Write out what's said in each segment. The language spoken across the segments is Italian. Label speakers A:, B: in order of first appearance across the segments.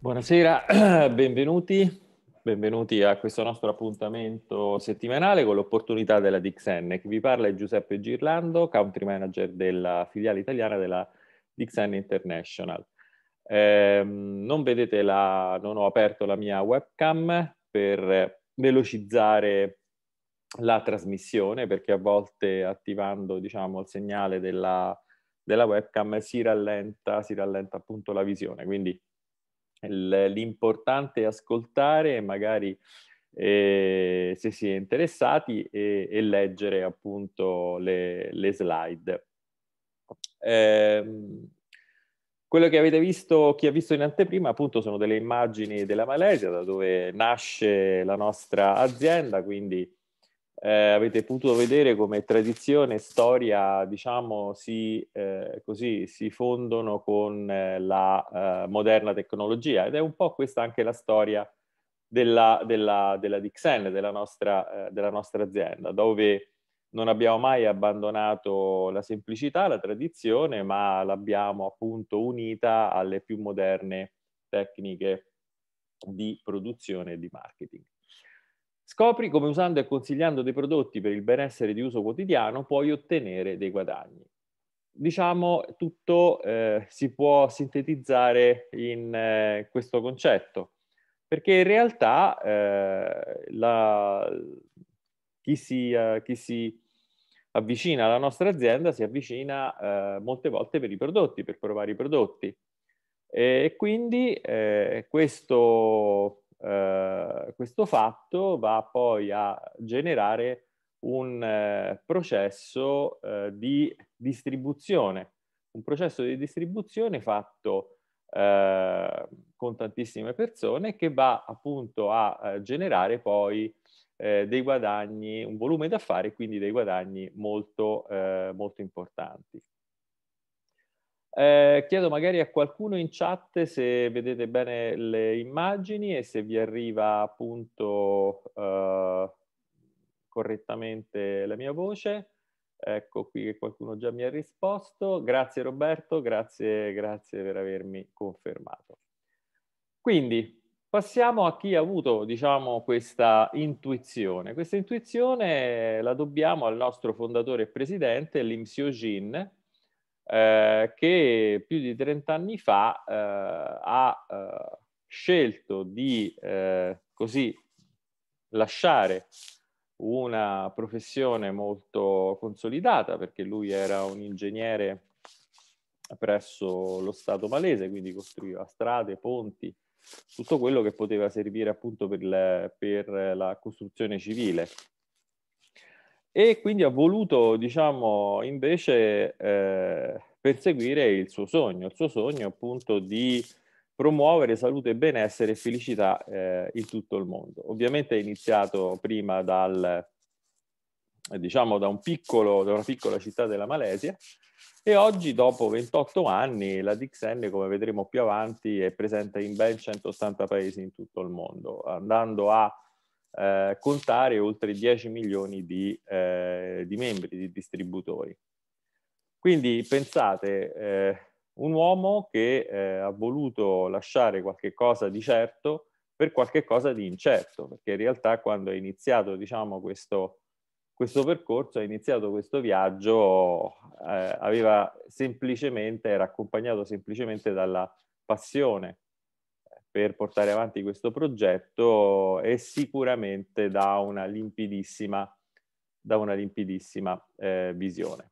A: Buonasera, benvenuti. Benvenuti a questo nostro appuntamento settimanale con l'opportunità della Dixenne. Chi vi parla è Giuseppe Girlando, country manager della filiale italiana della Dixenne International. Eh, non vedete la, non ho aperto la mia webcam per velocizzare la trasmissione perché a volte attivando diciamo, il segnale della, della webcam si rallenta, si rallenta appunto la visione. Quindi l'importante è ascoltare magari eh, se si è interessati e, e leggere appunto le, le slide. Eh, quello che avete visto, chi ha visto in anteprima, appunto sono delle immagini della Malesia, da dove nasce la nostra azienda, quindi eh, avete potuto vedere come tradizione e storia, diciamo, si, eh, così, si fondono con eh, la eh, moderna tecnologia ed è un po' questa anche la storia della, della, della Dixen, della nostra, eh, della nostra azienda, dove non abbiamo mai abbandonato la semplicità, la tradizione, ma l'abbiamo appunto unita alle più moderne tecniche di produzione e di marketing. Scopri come usando e consigliando dei prodotti per il benessere di uso quotidiano puoi ottenere dei guadagni. Diciamo tutto eh, si può sintetizzare in eh, questo concetto, perché in realtà eh, la, chi, si, eh, chi, si, avvicina alla nostra azienda si avvicina eh, molte volte per i prodotti, per provare i prodotti. E, quindi eh, questo eh, questo fatto va poi a generare un eh, processo eh, di distribuzione, un processo di distribuzione fatto eh, con tantissime persone che va appunto a eh, generare poi dei guadagni, un volume d'affari e quindi dei guadagni molto, molto importanti. Eh, chiedo magari a qualcuno in chat se vedete bene le immagini e se vi arriva appunto eh, correttamente la mia voce. Ecco qui che qualcuno già mi ha risposto. Grazie Roberto, grazie, grazie per avermi confermato. Quindi passiamo a chi ha avuto, diciamo, questa intuizione. Questa intuizione la dobbiamo al nostro fondatore e presidente, Lim Seo Jin, eh, che più di 30 anni fa eh, ha eh, scelto di eh, così lasciare una professione molto consolidata perché lui era un ingegnere presso lo Stato malese, quindi costruiva strade, ponti, tutto quello che poteva servire appunto per, le, per la costruzione civile e quindi ha voluto, diciamo, invece eh, perseguire il suo sogno, il suo sogno appunto di promuovere salute e benessere e felicità eh, in tutto il mondo. Ovviamente è iniziato prima dal, diciamo, da, un piccolo, da una piccola città della Malesia e oggi, dopo 28 anni, la Dixen, come vedremo più avanti, è presente in ben 180 paesi in tutto il mondo, andando a eh, contare oltre 10 milioni di, eh, di, membri, di distributori. Quindi pensate, eh, un uomo che eh, ha voluto lasciare qualche cosa di certo per qualche cosa di incerto, perché in realtà quando è iniziato diciamo, questo, questo percorso, ha iniziato questo viaggio, eh, aveva semplicemente, era accompagnato semplicemente dalla passione per portare avanti questo progetto e sicuramente dà una limpidissima, dà una limpidissima eh, visione.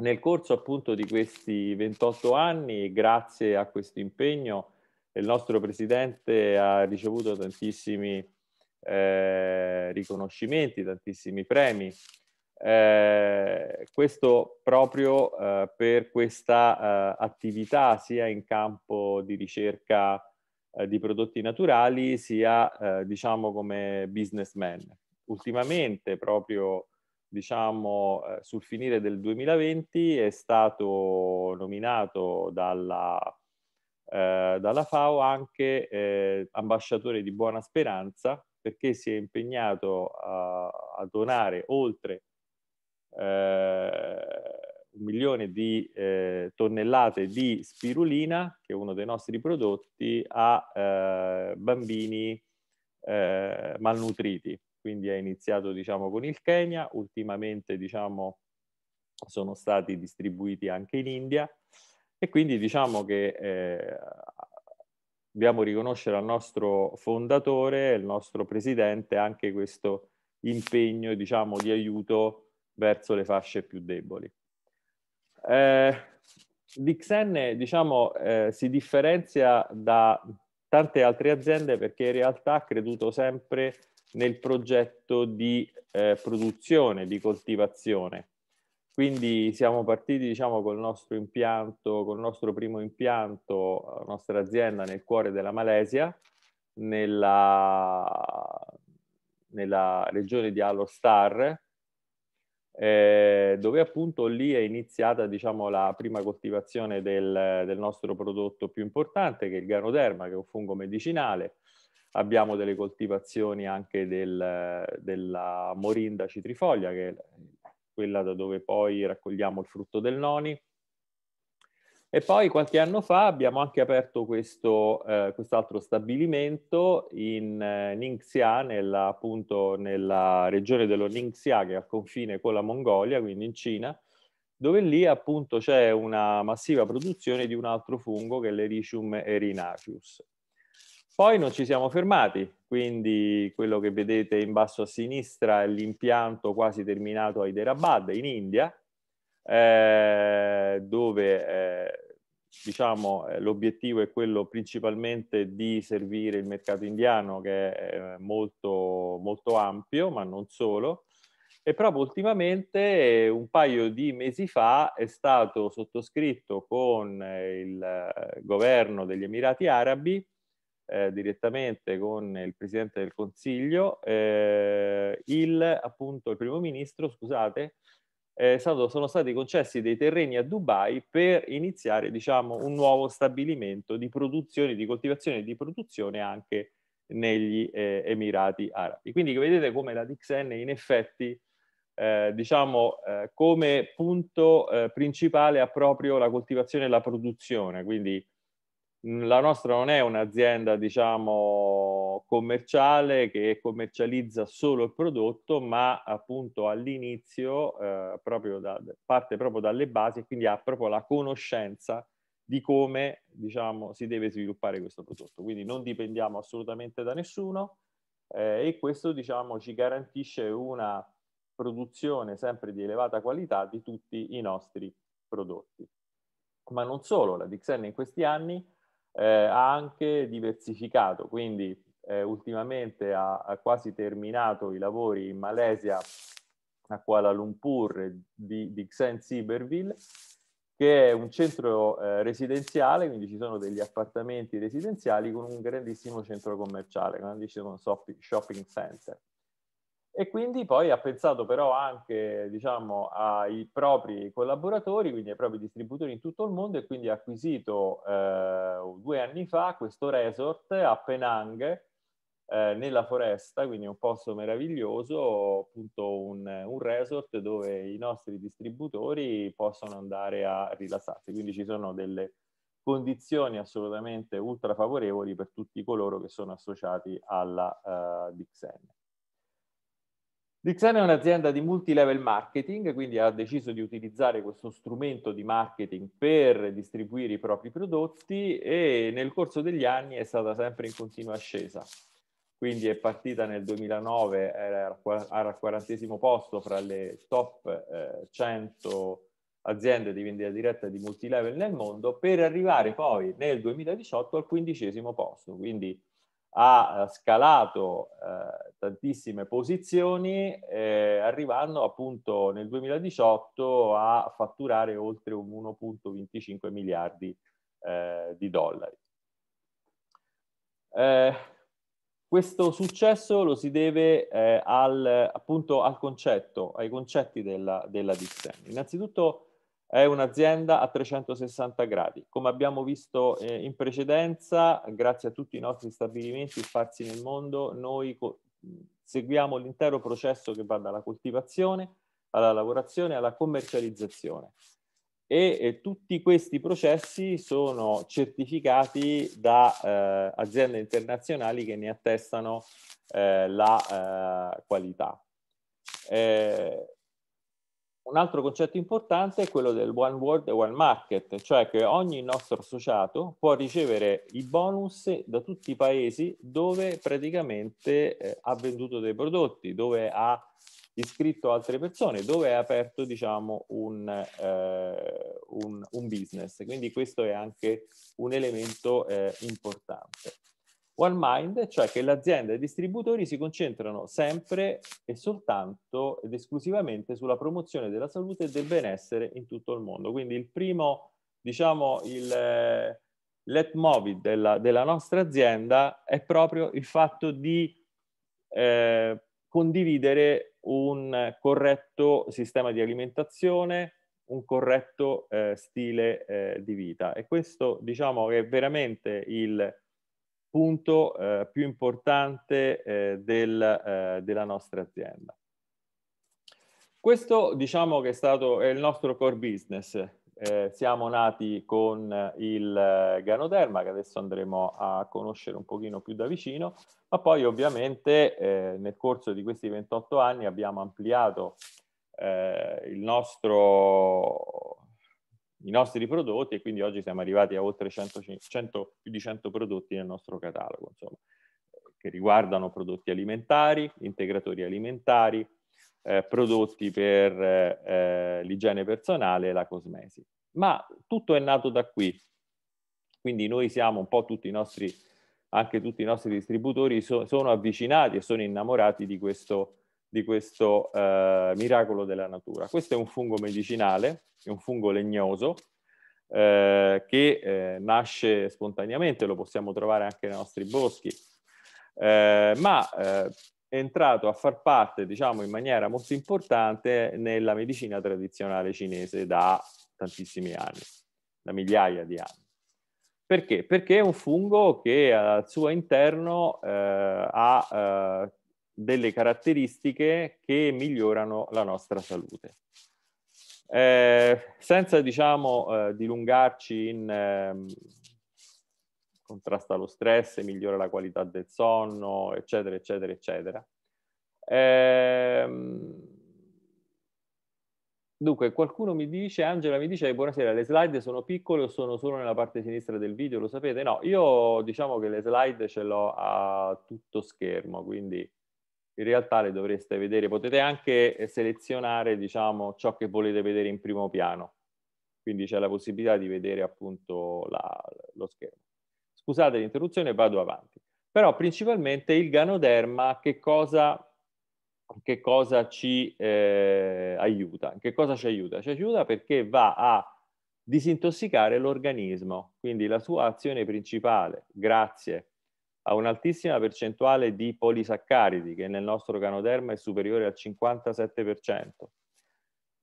A: Nel corso appunto di questi 28 anni, grazie a questo impegno, il nostro presidente ha ricevuto tantissimi eh, riconoscimenti, tantissimi premi. Eh, questo proprio eh, per questa eh, attività sia in campo di ricerca eh, di prodotti naturali sia, eh, diciamo, come businessman. Ultimamente, proprio diciamo, eh, sul finire del 2020, è stato nominato dalla, eh, dalla FAO anche eh, ambasciatore di Buona Speranza, perché si è impegnato a, a donare oltre eh, un milione di eh, tonnellate di spirulina, che è uno dei nostri prodotti, a eh, bambini eh, malnutriti. Quindi è iniziato diciamo, con il Kenya, ultimamente diciamo, sono stati distribuiti anche in India e quindi diciamo che eh, dobbiamo riconoscere al nostro fondatore, il nostro presidente, anche questo impegno diciamo, di aiuto verso le fasce più deboli. Eh, Dixen diciamo, eh, si differenzia da tante altre aziende perché in realtà ha creduto sempre nel progetto di eh, produzione, di coltivazione. Quindi siamo partiti diciamo, col nostro impianto, col nostro primo impianto, la nostra azienda nel cuore della Malesia, nella, nella regione di Alor Star, eh, dove appunto lì è iniziata diciamo, la prima coltivazione del, del, nostro prodotto più importante, che è il ganoderma, che è un fungo medicinale. Abbiamo delle coltivazioni anche del, della morinda citrifoglia, che è quella da dove poi raccogliamo il frutto del noni. E poi qualche anno fa abbiamo anche aperto questo, eh, quest'altro stabilimento in eh, Ningxia, nella, appunto nella regione dello Ningxia che è al confine con la Mongolia, quindi in Cina, dove lì appunto c'è una massiva produzione di un altro fungo che è l'Ericium erinaceus. Poi non ci siamo fermati, quindi quello che vedete in basso a sinistra è l'impianto quasi terminato a Hyderabad in India, eh, dove eh, diciamo, eh, l'obiettivo è quello principalmente di servire il mercato indiano che è eh, molto, molto ampio, ma non solo. E proprio ultimamente, un paio di mesi fa, è stato sottoscritto con eh, il governo degli Emirati Arabi, eh, direttamente con il Presidente del Consiglio, eh, il, appunto, il Primo Ministro, scusate, è stato, sono stati concessi dei terreni a Dubai per iniziare diciamo, un nuovo stabilimento di produzione, di coltivazione e di produzione anche negli eh, Emirati Arabi. Quindi vedete come la DXN in effetti eh, diciamo eh, come punto eh, principale ha proprio la coltivazione e la produzione, quindi la nostra non è un'azienda, diciamo, commerciale che commercializza solo il prodotto, ma appunto all'inizio eh, proprio da, parte proprio dalle basi, e quindi ha proprio la conoscenza di come, diciamo, si deve sviluppare questo prodotto. Quindi non dipendiamo assolutamente da nessuno eh, e questo, diciamo, ci garantisce una produzione sempre di elevata qualità di tutti i nostri prodotti. Ma non solo, la Dixen in questi anni eh, ha anche diversificato, quindi eh, ultimamente ha, ha quasi terminato i lavori in Malesia a Kuala Lumpur di, di Xen Siberville, che è un centro eh, residenziale, quindi ci sono degli appartamenti residenziali con un grandissimo centro commerciale, grandissimo shopping center e quindi poi ha pensato però anche diciamo, ai propri collaboratori, quindi ai propri distributori in tutto il mondo e quindi ha acquisito eh, due anni fa questo resort a Penang eh, nella foresta, quindi un posto meraviglioso, appunto un, un, resort dove i nostri distributori possono andare a rilassarsi, quindi ci sono delle condizioni assolutamente ultra favorevoli per tutti coloro che sono associati alla eh, Dixen. Dixon è un'azienda di multilevel marketing, quindi ha deciso di utilizzare questo strumento di marketing per distribuire i propri prodotti e nel corso degli anni è stata sempre in continua ascesa. Quindi è partita nel 2009, era al quarantesimo posto fra le top 100 eh, aziende di vendita diretta di multilevel nel mondo, per arrivare poi nel 2018 al quindicesimo posto. Quindi ha eh, scalato eh, tantissime posizioni, eh, arrivando appunto nel 2018 a fatturare oltre 1.25 miliardi eh, di dollari. Eh, questo successo lo si deve eh, al, appunto al concetto, ai concetti della, della Disney. Innanzitutto è un'azienda a 360 gradi. Come abbiamo visto eh, in precedenza, grazie a tutti i nostri stabilimenti sparsi nel mondo, noi seguiamo l'intero processo che va dalla coltivazione alla lavorazione alla commercializzazione. E, e tutti questi processi sono certificati da eh, aziende internazionali che ne attestano eh, la eh, qualità. Eh, un altro concetto importante è quello del One World e One Market, cioè che ogni nostro associato può ricevere i bonus da tutti i paesi dove praticamente eh, ha venduto dei prodotti, dove ha iscritto altre persone, dove ha aperto diciamo un, eh, un, un business. Quindi questo è anche un elemento eh, importante. One Mind, cioè che l'azienda e i distributori si concentrano sempre e soltanto ed esclusivamente sulla promozione della salute e del benessere in tutto il mondo. Quindi il primo, diciamo, il eh, letmovid della, della, nostra azienda è proprio il fatto di eh, condividere un corretto sistema di alimentazione, un corretto eh, stile eh, di vita. E questo diciamo è veramente il punto eh, più importante eh, del, eh, della nostra azienda. Questo diciamo che è stato è il nostro core business. Eh, siamo nati con il Ganoderma, che adesso andremo a conoscere un pochino più da vicino, ma poi ovviamente eh, nel corso di questi 28 anni abbiamo ampliato il nostro i nostri prodotti e quindi oggi siamo arrivati a oltre 100, 100, più di 100 prodotti nel nostro catalogo, insomma, che riguardano prodotti alimentari, integratori alimentari, eh, prodotti per eh, l'igiene personale e la cosmesi. Ma tutto è nato da qui, quindi noi siamo un po' tutti i nostri, anche tutti i nostri distributori so, sono avvicinati e sono innamorati di questo di questo eh, miracolo della natura. Questo è un fungo medicinale, è un fungo legnoso, eh, che eh, nasce spontaneamente, lo possiamo trovare anche nei nostri boschi, eh, ma eh, è entrato a far parte, diciamo, in maniera molto importante nella medicina tradizionale cinese da tantissimi anni, da migliaia di anni. Perché? Perché è un fungo che al suo interno eh, ha eh, delle caratteristiche che migliorano la nostra salute. Eh, senza diciamo eh, dilungarci in eh, contrasta lo stress, migliora la qualità del sonno, eccetera, eccetera, eccetera. Ehm, dunque, qualcuno mi dice, Angela mi dice, buonasera, le slide sono piccole o sono solo nella parte sinistra del video, lo sapete? No, io diciamo che le slide ce l'ho a tutto schermo, quindi in realtà le dovreste vedere. Potete anche selezionare, diciamo, ciò che volete vedere in primo piano. Quindi c'è la possibilità di vedere appunto la, lo schermo. Scusate l'interruzione, vado avanti. Però principalmente il ganoderma che cosa, che cosa ci eh, aiuta? Che cosa ci aiuta? Ci aiuta perché va a disintossicare l'organismo, quindi la sua azione principale, grazie ha un'altissima percentuale di polisaccaridi che nel nostro canoderma è superiore al 57%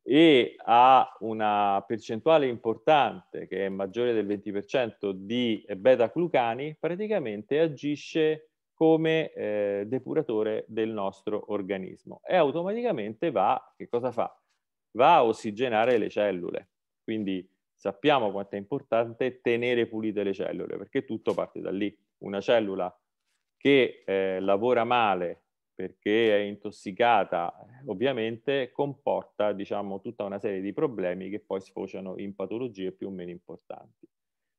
A: e ha una percentuale importante che è maggiore del 20% di beta-glucani, praticamente agisce come eh, depuratore del nostro organismo e automaticamente va, che cosa fa? Va a ossigenare le cellule. Quindi sappiamo quanto è importante tenere pulite le cellule perché tutto parte da lì una cellula che eh, lavora male perché è intossicata, ovviamente comporta diciamo, tutta una serie di problemi che poi sfociano in patologie più o meno importanti.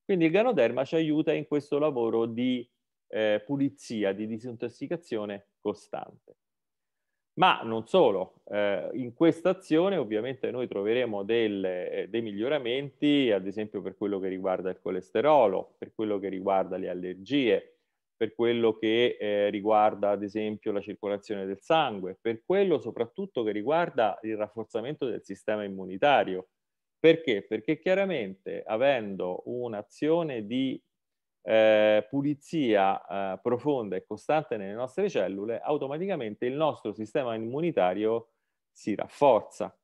A: Quindi il ganoderma ci aiuta in questo lavoro di eh, pulizia, di disintossicazione costante. Ma non solo, eh, in questa azione ovviamente noi troveremo del, eh, dei miglioramenti, ad esempio per quello che riguarda il colesterolo, per quello che riguarda le allergie, per quello che eh, riguarda ad esempio la circolazione del sangue, per quello soprattutto che riguarda il rafforzamento del sistema immunitario. Perché? Perché chiaramente avendo un'azione di eh, pulizia eh, profonda e costante nelle nostre cellule, automaticamente il nostro sistema immunitario si rafforza.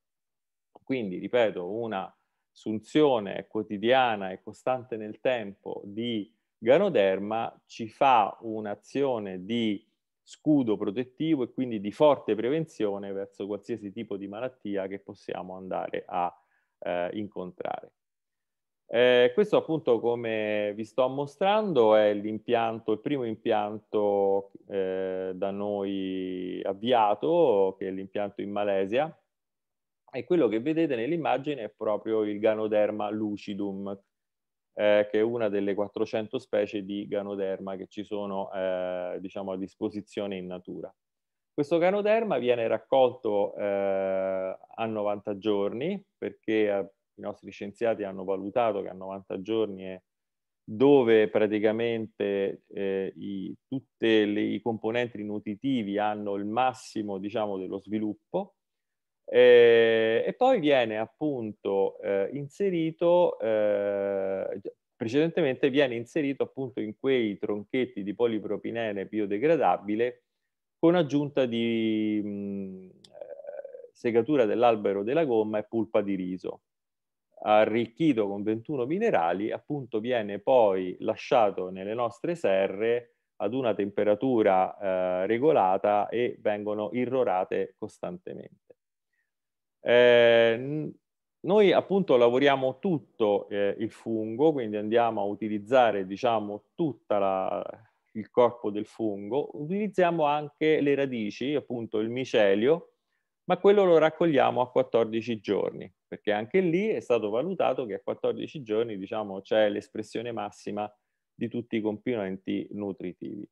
A: Quindi, ripeto, una assunzione quotidiana e costante nel tempo di Ganoderma ci fa un'azione di scudo protettivo e quindi di forte prevenzione verso qualsiasi tipo di malattia che possiamo andare a eh, incontrare. Eh, questo appunto come vi sto mostrando è l'impianto, il primo impianto eh, da noi avviato, che è l'impianto in Malesia, e quello che vedete nell'immagine è proprio il Ganoderma lucidum, eh, che è una delle 400 specie di Ganoderma che ci sono eh, diciamo a disposizione in natura. Questo ganoderma viene raccolto eh, a 90 giorni perché i nostri scienziati hanno valutato che a 90 giorni è dove praticamente eh, i, i componenti nutritivi hanno il massimo diciamo, dello sviluppo eh, e poi viene appunto eh, inserito, eh, precedentemente viene inserito appunto in quei tronchetti di polipropilene biodegradabile con aggiunta di mh, mm, eh, segatura dell'albero della gomma e pulpa di riso arricchito con 21 minerali, appunto viene poi lasciato nelle nostre serre ad una temperatura eh, regolata e vengono irrorate costantemente. Eh, noi appunto lavoriamo tutto eh, il fungo, quindi andiamo a utilizzare diciamo tutto il corpo del fungo, utilizziamo anche le radici, appunto il micelio, ma quello lo raccogliamo a 14 giorni, perché anche lì è stato valutato che a 14 giorni diciamo, c'è l'espressione massima di tutti i componenti nutritivi.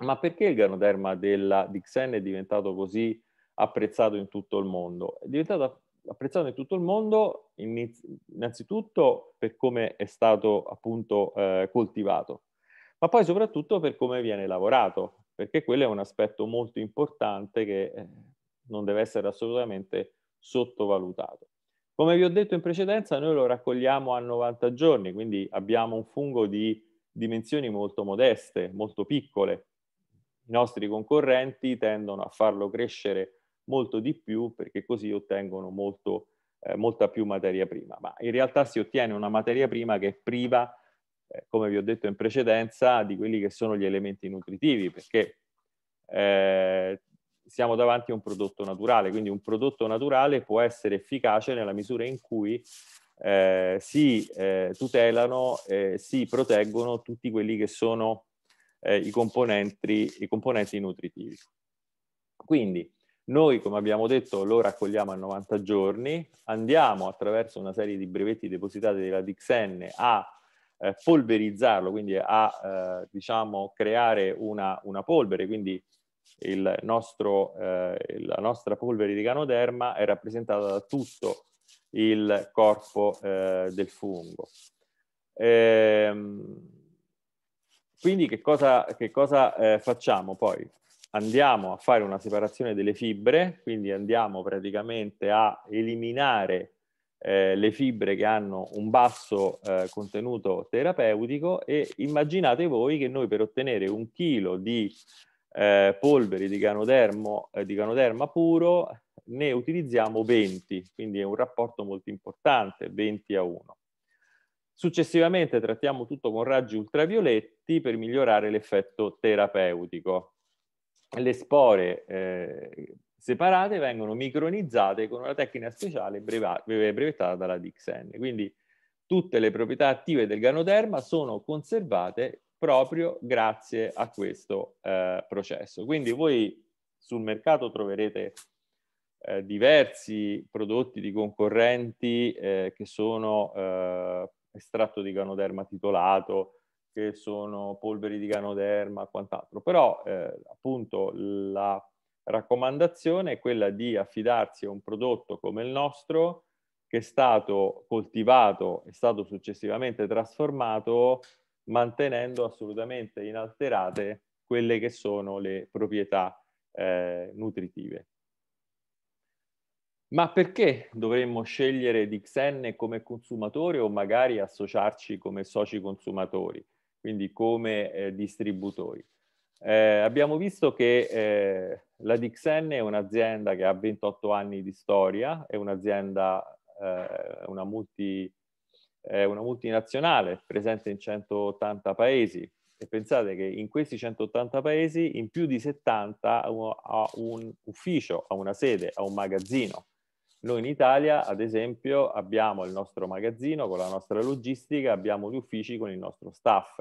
A: Ma perché il ganoderma della Dixen è diventato così apprezzato in tutto il mondo? È diventato apprezzato in tutto il mondo innanzitutto per come è stato appunto eh, coltivato, ma poi soprattutto per come viene lavorato, perché quello è un aspetto molto importante che eh, non deve essere assolutamente sottovalutato. Come vi ho detto in precedenza, noi lo raccogliamo a 90 giorni, quindi abbiamo un fungo di dimensioni molto modeste, molto piccole. I nostri concorrenti tendono a farlo crescere molto di più perché così ottengono molto, eh, molta più materia prima. Ma in realtà si ottiene una materia prima che è priva, eh, come vi ho detto in precedenza, di quelli che sono gli elementi nutritivi, perché eh, siamo davanti a un prodotto naturale, quindi un prodotto naturale può essere efficace nella misura in cui eh, si eh, tutelano, eh, si proteggono tutti quelli che sono eh, i componenti, i, componenti, nutritivi. Quindi noi, come abbiamo detto, lo raccogliamo a 90 giorni, andiamo attraverso una serie di brevetti depositati della DXN a eh, polverizzarlo, quindi a eh, diciamo, creare una, una polvere, quindi il nostro, eh, la nostra polvere di ganoderma è rappresentata da tutto il corpo eh, del fungo. Ehm, quindi che cosa, che cosa eh, facciamo poi? Andiamo a fare una separazione delle fibre, quindi andiamo praticamente a eliminare eh, le fibre che hanno un basso eh, contenuto terapeutico e immaginate voi che noi per ottenere un chilo di eh, polveri di, ganodermo, eh, di ganoderma puro, ne utilizziamo 20, quindi è un rapporto molto importante, 20 a 1. Successivamente trattiamo tutto con raggi ultravioletti per migliorare l'effetto terapeutico. Le spore eh, separate vengono micronizzate con una tecnica speciale eh, brevettata dalla Dixen. Quindi tutte le proprietà attive del ganoderma sono conservate proprio grazie a questo eh, processo. Quindi voi sul mercato troverete eh, diversi prodotti di concorrenti eh, che sono eh, estratto di ganoderma titolato, che sono polveri di ganoderma, quant'altro. Però eh, appunto la raccomandazione è quella di affidarsi a un prodotto come il nostro che è stato coltivato, è stato successivamente trasformato mantenendo assolutamente inalterate quelle che sono le proprietà eh, nutritive. Ma perché dovremmo scegliere DXN come consumatore o magari associarci come soci consumatori, quindi come eh, distributori? Eh, abbiamo visto che eh, la Dixen è un'azienda che ha 28 anni di storia, è un'azienda, eh, una multi è eh, una multinazionale presente in 180 paesi e pensate che in questi 180 paesi in più di 70 ha un ufficio, ha una sede, ha un magazzino. Noi in Italia, ad esempio, abbiamo il nostro magazzino con la nostra logistica, abbiamo gli uffici con il nostro staff.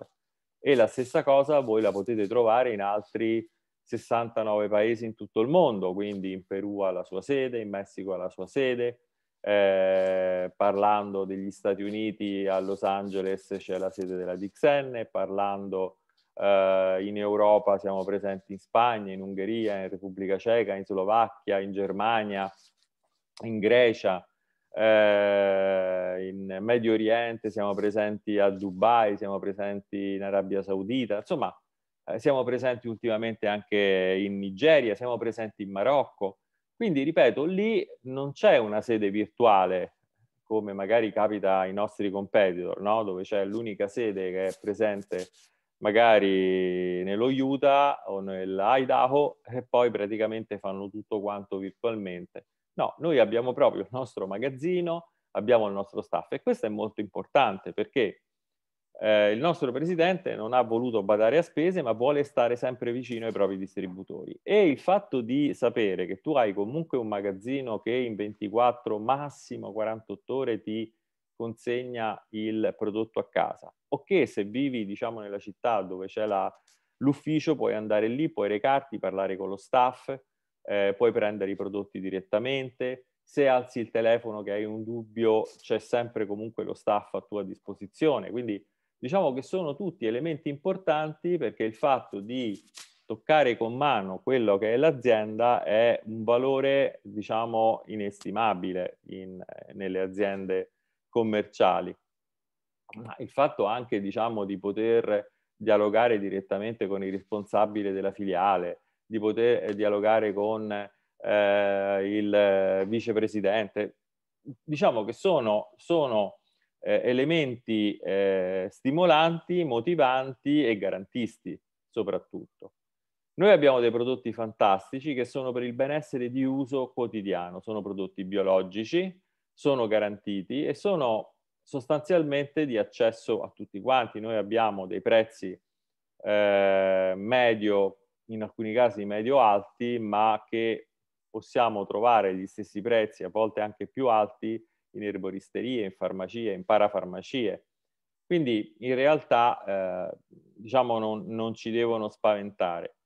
A: E la stessa cosa voi la potete trovare in altri 69 paesi in tutto il mondo, quindi in Perù ha la sua sede, in Messico ha la sua sede, eh, parlando degli Stati Uniti a Los Angeles c'è la sede della Dixen, parlando eh, in Europa siamo presenti in Spagna, in Ungheria, in Repubblica Ceca, in Slovacchia, in Germania, in Grecia, eh, in Medio Oriente, siamo presenti a Dubai, siamo presenti in Arabia Saudita, insomma eh, siamo presenti ultimamente anche in Nigeria, siamo presenti in Marocco, quindi, ripeto, lì non c'è una sede virtuale come magari capita ai nostri competitor, no? dove c'è l'unica sede che è presente magari nello Utah o nell'Idaho e poi praticamente fanno tutto quanto virtualmente. No, noi abbiamo proprio il nostro magazzino, abbiamo il nostro staff e questo è molto importante perché eh, il nostro presidente non ha voluto badare a spese, ma vuole stare sempre vicino ai propri distributori. E il fatto di sapere che tu hai comunque un magazzino che in 24, massimo 48 ore ti consegna il prodotto a casa, o che se vivi, diciamo, nella città dove c'è la, l'ufficio, puoi andare lì, puoi recarti, parlare con lo staff, eh, puoi prendere i prodotti direttamente. Se alzi il telefono che hai un dubbio, c'è sempre comunque lo staff a tua disposizione. Quindi Diciamo che sono tutti elementi importanti perché il fatto di toccare con mano quello che è l'azienda è un valore, diciamo, inestimabile in, eh, nelle aziende commerciali. Ma il fatto anche, diciamo, di poter dialogare direttamente con il responsabile della filiale, di poter dialogare con eh, il vicepresidente, diciamo che sono, sono eh, elementi eh, stimolanti, motivanti e garantisti soprattutto. Noi abbiamo dei prodotti fantastici che sono per il benessere di uso quotidiano, sono prodotti biologici, sono garantiti e sono sostanzialmente di accesso a tutti quanti. Noi abbiamo dei prezzi eh, medio, in alcuni casi medio-alti, ma che possiamo trovare gli stessi prezzi, a volte anche più alti, in erboristerie, in farmacie, in parafarmacie. Quindi in realtà eh, diciamo non, non, ci devono spaventare.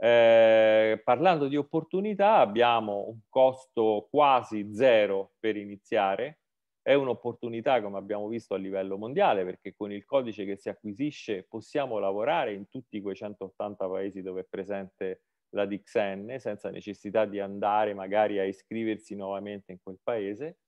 A: Eh, parlando di opportunità abbiamo un costo quasi zero per iniziare, è un'opportunità come abbiamo visto a livello mondiale perché con il codice che si acquisisce possiamo lavorare in tutti quei 180 paesi dove è presente la DXN senza necessità di andare magari a iscriversi nuovamente in quel paese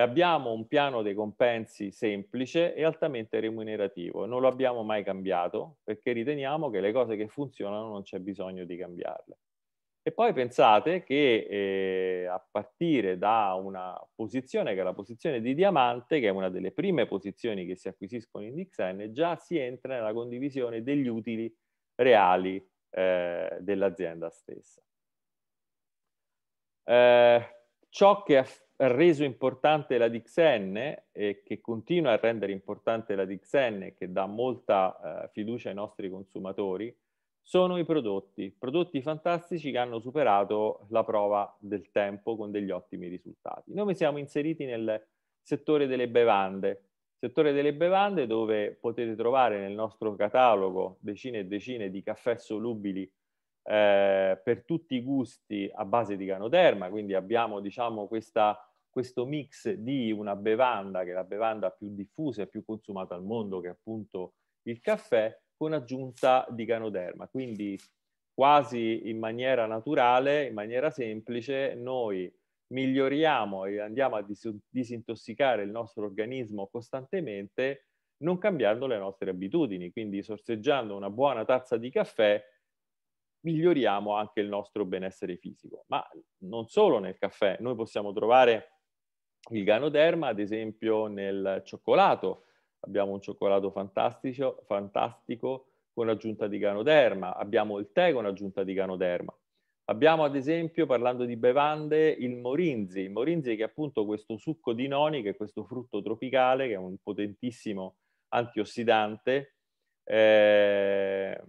A: abbiamo un piano dei compensi semplice e altamente remunerativo. Non lo abbiamo mai cambiato perché riteniamo che le cose che funzionano non c'è bisogno di cambiarle. E poi pensate che eh, a partire da una posizione che è la posizione di diamante, che è una delle prime posizioni che si acquisiscono in DXN, già si entra nella condivisione degli utili reali eh, dell'azienda stessa. Eh, ciò che, reso importante la Dixenne e che continua a rendere importante la DXN, che dà molta eh, fiducia ai nostri consumatori, sono i prodotti, prodotti fantastici che hanno superato la prova del tempo con degli ottimi risultati. Noi siamo inseriti nel settore delle bevande, settore delle bevande dove potete trovare nel nostro catalogo decine e decine di caffè solubili eh, per tutti i gusti a base di canoderma, quindi abbiamo diciamo, questa, questo mix di una bevanda, che è la bevanda più diffusa e più consumata al mondo, che è appunto il caffè, con aggiunta di canoderma. Quindi quasi in maniera naturale, in maniera semplice, noi miglioriamo e andiamo a dis- disintossicare il nostro organismo costantemente non cambiando le nostre abitudini, quindi sorseggiando una buona tazza di caffè miglioriamo anche il nostro benessere fisico. Ma non solo nel caffè, noi possiamo trovare il ganoderma, ad esempio, nel cioccolato. Abbiamo un cioccolato fantastico, fantastico con aggiunta di ganoderma, abbiamo il tè con aggiunta di ganoderma. Abbiamo ad esempio, parlando di bevande, il morinzi. Il morinzi che è appunto questo succo di noni, che è questo frutto tropicale, che è un potentissimo antiossidante, eh,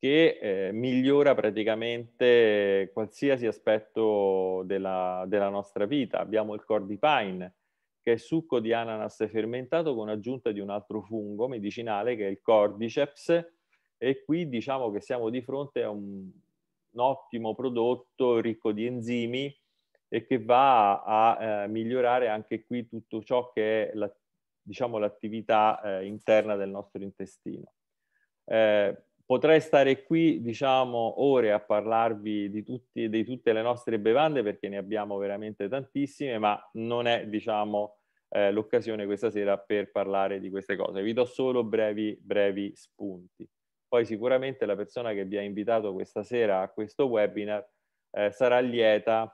A: che eh, migliora praticamente qualsiasi aspetto della, della, nostra vita. Abbiamo il core pine, che è succo di ananas fermentato con aggiunta di un altro fungo medicinale che è il cordyceps e qui diciamo che siamo di fronte a un, un ottimo prodotto ricco di enzimi e che va a eh, migliorare anche qui tutto ciò che è la, diciamo, l'attività eh, interna del nostro intestino. Eh, Potrei stare qui, diciamo, ore a parlarvi di, tutti, di tutte le nostre bevande perché ne abbiamo veramente tantissime, ma non è, diciamo, eh, l'occasione questa sera per parlare di queste cose. Vi do solo brevi, brevi spunti. Poi sicuramente la persona che vi ha invitato questa sera a questo webinar eh, sarà lieta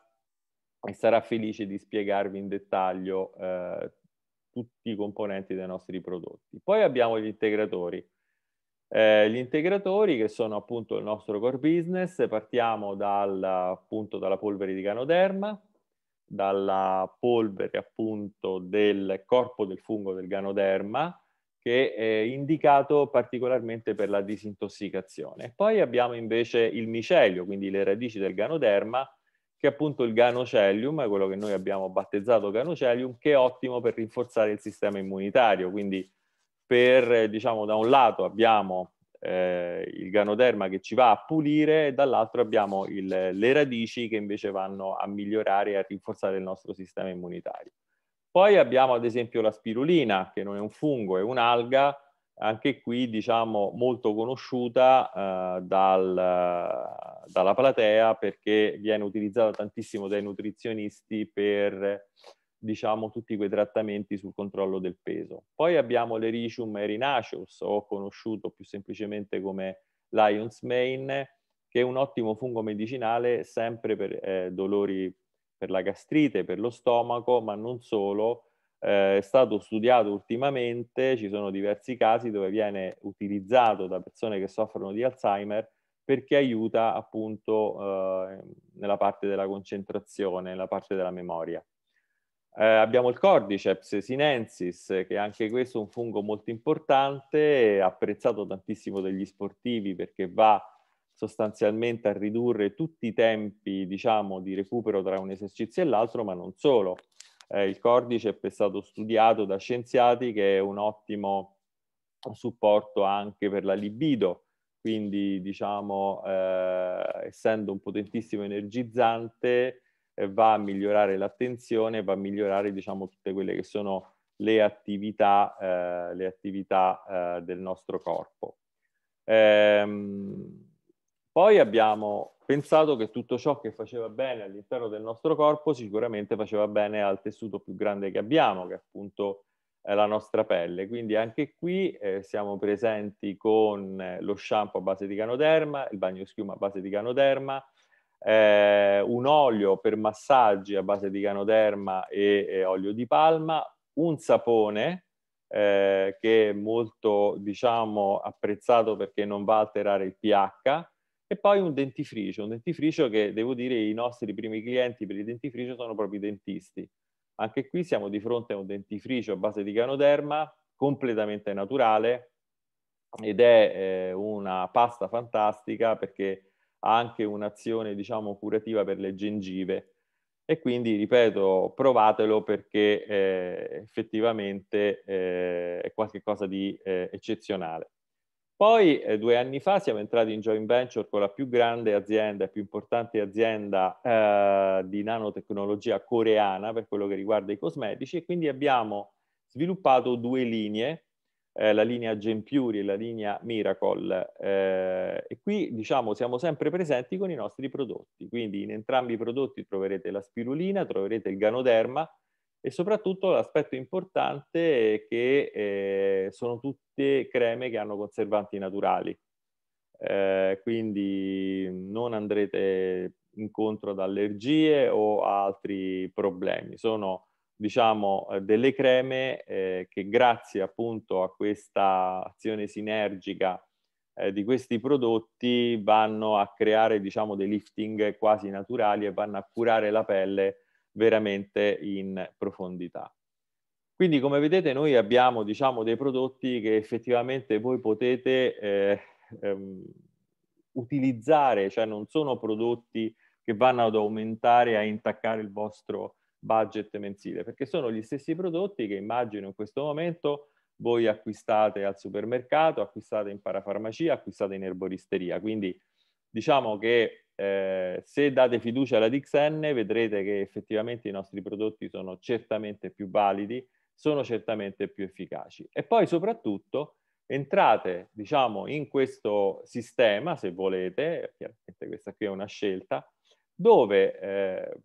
A: e sarà felice di spiegarvi in dettaglio eh, tutti i componenti dei nostri prodotti. Poi abbiamo gli integratori eh, gli integratori che sono appunto il nostro core business, partiamo dal, appunto dalla polvere di ganoderma, dalla polvere appunto del corpo del fungo del ganoderma che è indicato particolarmente per la disintossicazione. Poi abbiamo invece il micelio, quindi le radici del ganoderma, che è appunto il ganocellium, quello che noi abbiamo battezzato ganocellium, che è ottimo per rinforzare il sistema immunitario, quindi per, diciamo, da un lato abbiamo eh, il ganoderma che ci va a pulire e dall'altro abbiamo il, le radici che invece vanno a migliorare e a rinforzare il nostro sistema immunitario. Poi abbiamo ad esempio la spirulina, che non è un fungo, è un'alga, anche qui diciamo molto conosciuta eh, dal, dalla platea perché viene utilizzata tantissimo dai nutrizionisti per diciamo, tutti quei trattamenti sul controllo del peso. Poi abbiamo l'Ericium erinaceus, o conosciuto più semplicemente come Lion's Mane, che è un ottimo fungo medicinale sempre per eh, dolori per la gastrite, per lo stomaco, ma non solo. Eh, è stato studiato ultimamente, ci sono diversi casi dove viene utilizzato da persone che soffrono di Alzheimer perché aiuta appunto eh, nella parte della concentrazione, nella parte della memoria. Eh, abbiamo il Cordyceps sinensis, che è anche questo un fungo molto importante, apprezzato tantissimo dagli sportivi perché va sostanzialmente a ridurre tutti i tempi, diciamo, di recupero tra un esercizio e l'altro, ma non solo. Eh, il Cordyceps è stato studiato da scienziati che è un ottimo supporto anche per la libido, quindi, diciamo, eh, essendo un potentissimo energizzante, va a migliorare l'attenzione, va a migliorare diciamo, tutte quelle che sono le attività, eh, le attività eh, del nostro corpo. Ehm, poi abbiamo pensato che tutto ciò che faceva bene all'interno del nostro corpo sicuramente faceva bene al tessuto più grande che abbiamo, che appunto è eh, la nostra pelle. Quindi anche qui eh, siamo presenti con eh, lo shampoo a base di canoderma, il bagno schiuma a base di canoderma, eh, un olio per massaggi a base di canoderma e, e olio di palma, un sapone eh, che è molto diciamo apprezzato perché non va a alterare il pH e poi un dentifricio, un dentifricio che devo dire i nostri primi clienti per il dentifricio sono proprio i dentisti. Anche qui siamo di fronte a un dentifricio a base di canoderma completamente naturale ed è eh, una pasta fantastica perché ha anche un'azione, diciamo, curativa per le gengive. E quindi, ripeto, provatelo perché eh, effettivamente eh, è qualcosa di eh, eccezionale. Poi, eh, due anni fa, siamo entrati in joint venture con la più grande azienda e più importante azienda eh, di nanotecnologia coreana per quello che riguarda i cosmetici e quindi abbiamo sviluppato due linee eh, la linea Genpuri e la linea Miracle. Eh, e qui diciamo siamo sempre presenti con i nostri prodotti, quindi in entrambi i prodotti troverete la spirulina, troverete il ganoderma e soprattutto l'aspetto importante è che eh, sono tutte creme che hanno conservanti naturali. Eh, quindi non andrete incontro ad allergie o a altri problemi. Sono diciamo, eh, delle creme eh, che grazie appunto a questa azione sinergica eh, di questi prodotti vanno a creare, diciamo, dei lifting quasi naturali e vanno a curare la pelle veramente in profondità. Quindi come vedete noi abbiamo, diciamo, dei prodotti che effettivamente voi potete eh, ehm, utilizzare, cioè non sono prodotti che vanno ad aumentare, a intaccare il vostro budget mensile, perché sono gli stessi prodotti che immagino in questo momento voi acquistate al supermercato, acquistate in parafarmacia, acquistate in erboristeria. Quindi diciamo che eh, se date fiducia alla Dixn vedrete che effettivamente i nostri prodotti sono certamente più validi, sono certamente più efficaci. E poi soprattutto entrate diciamo, in questo sistema, se volete, chiaramente questa qui è una scelta, dove eh,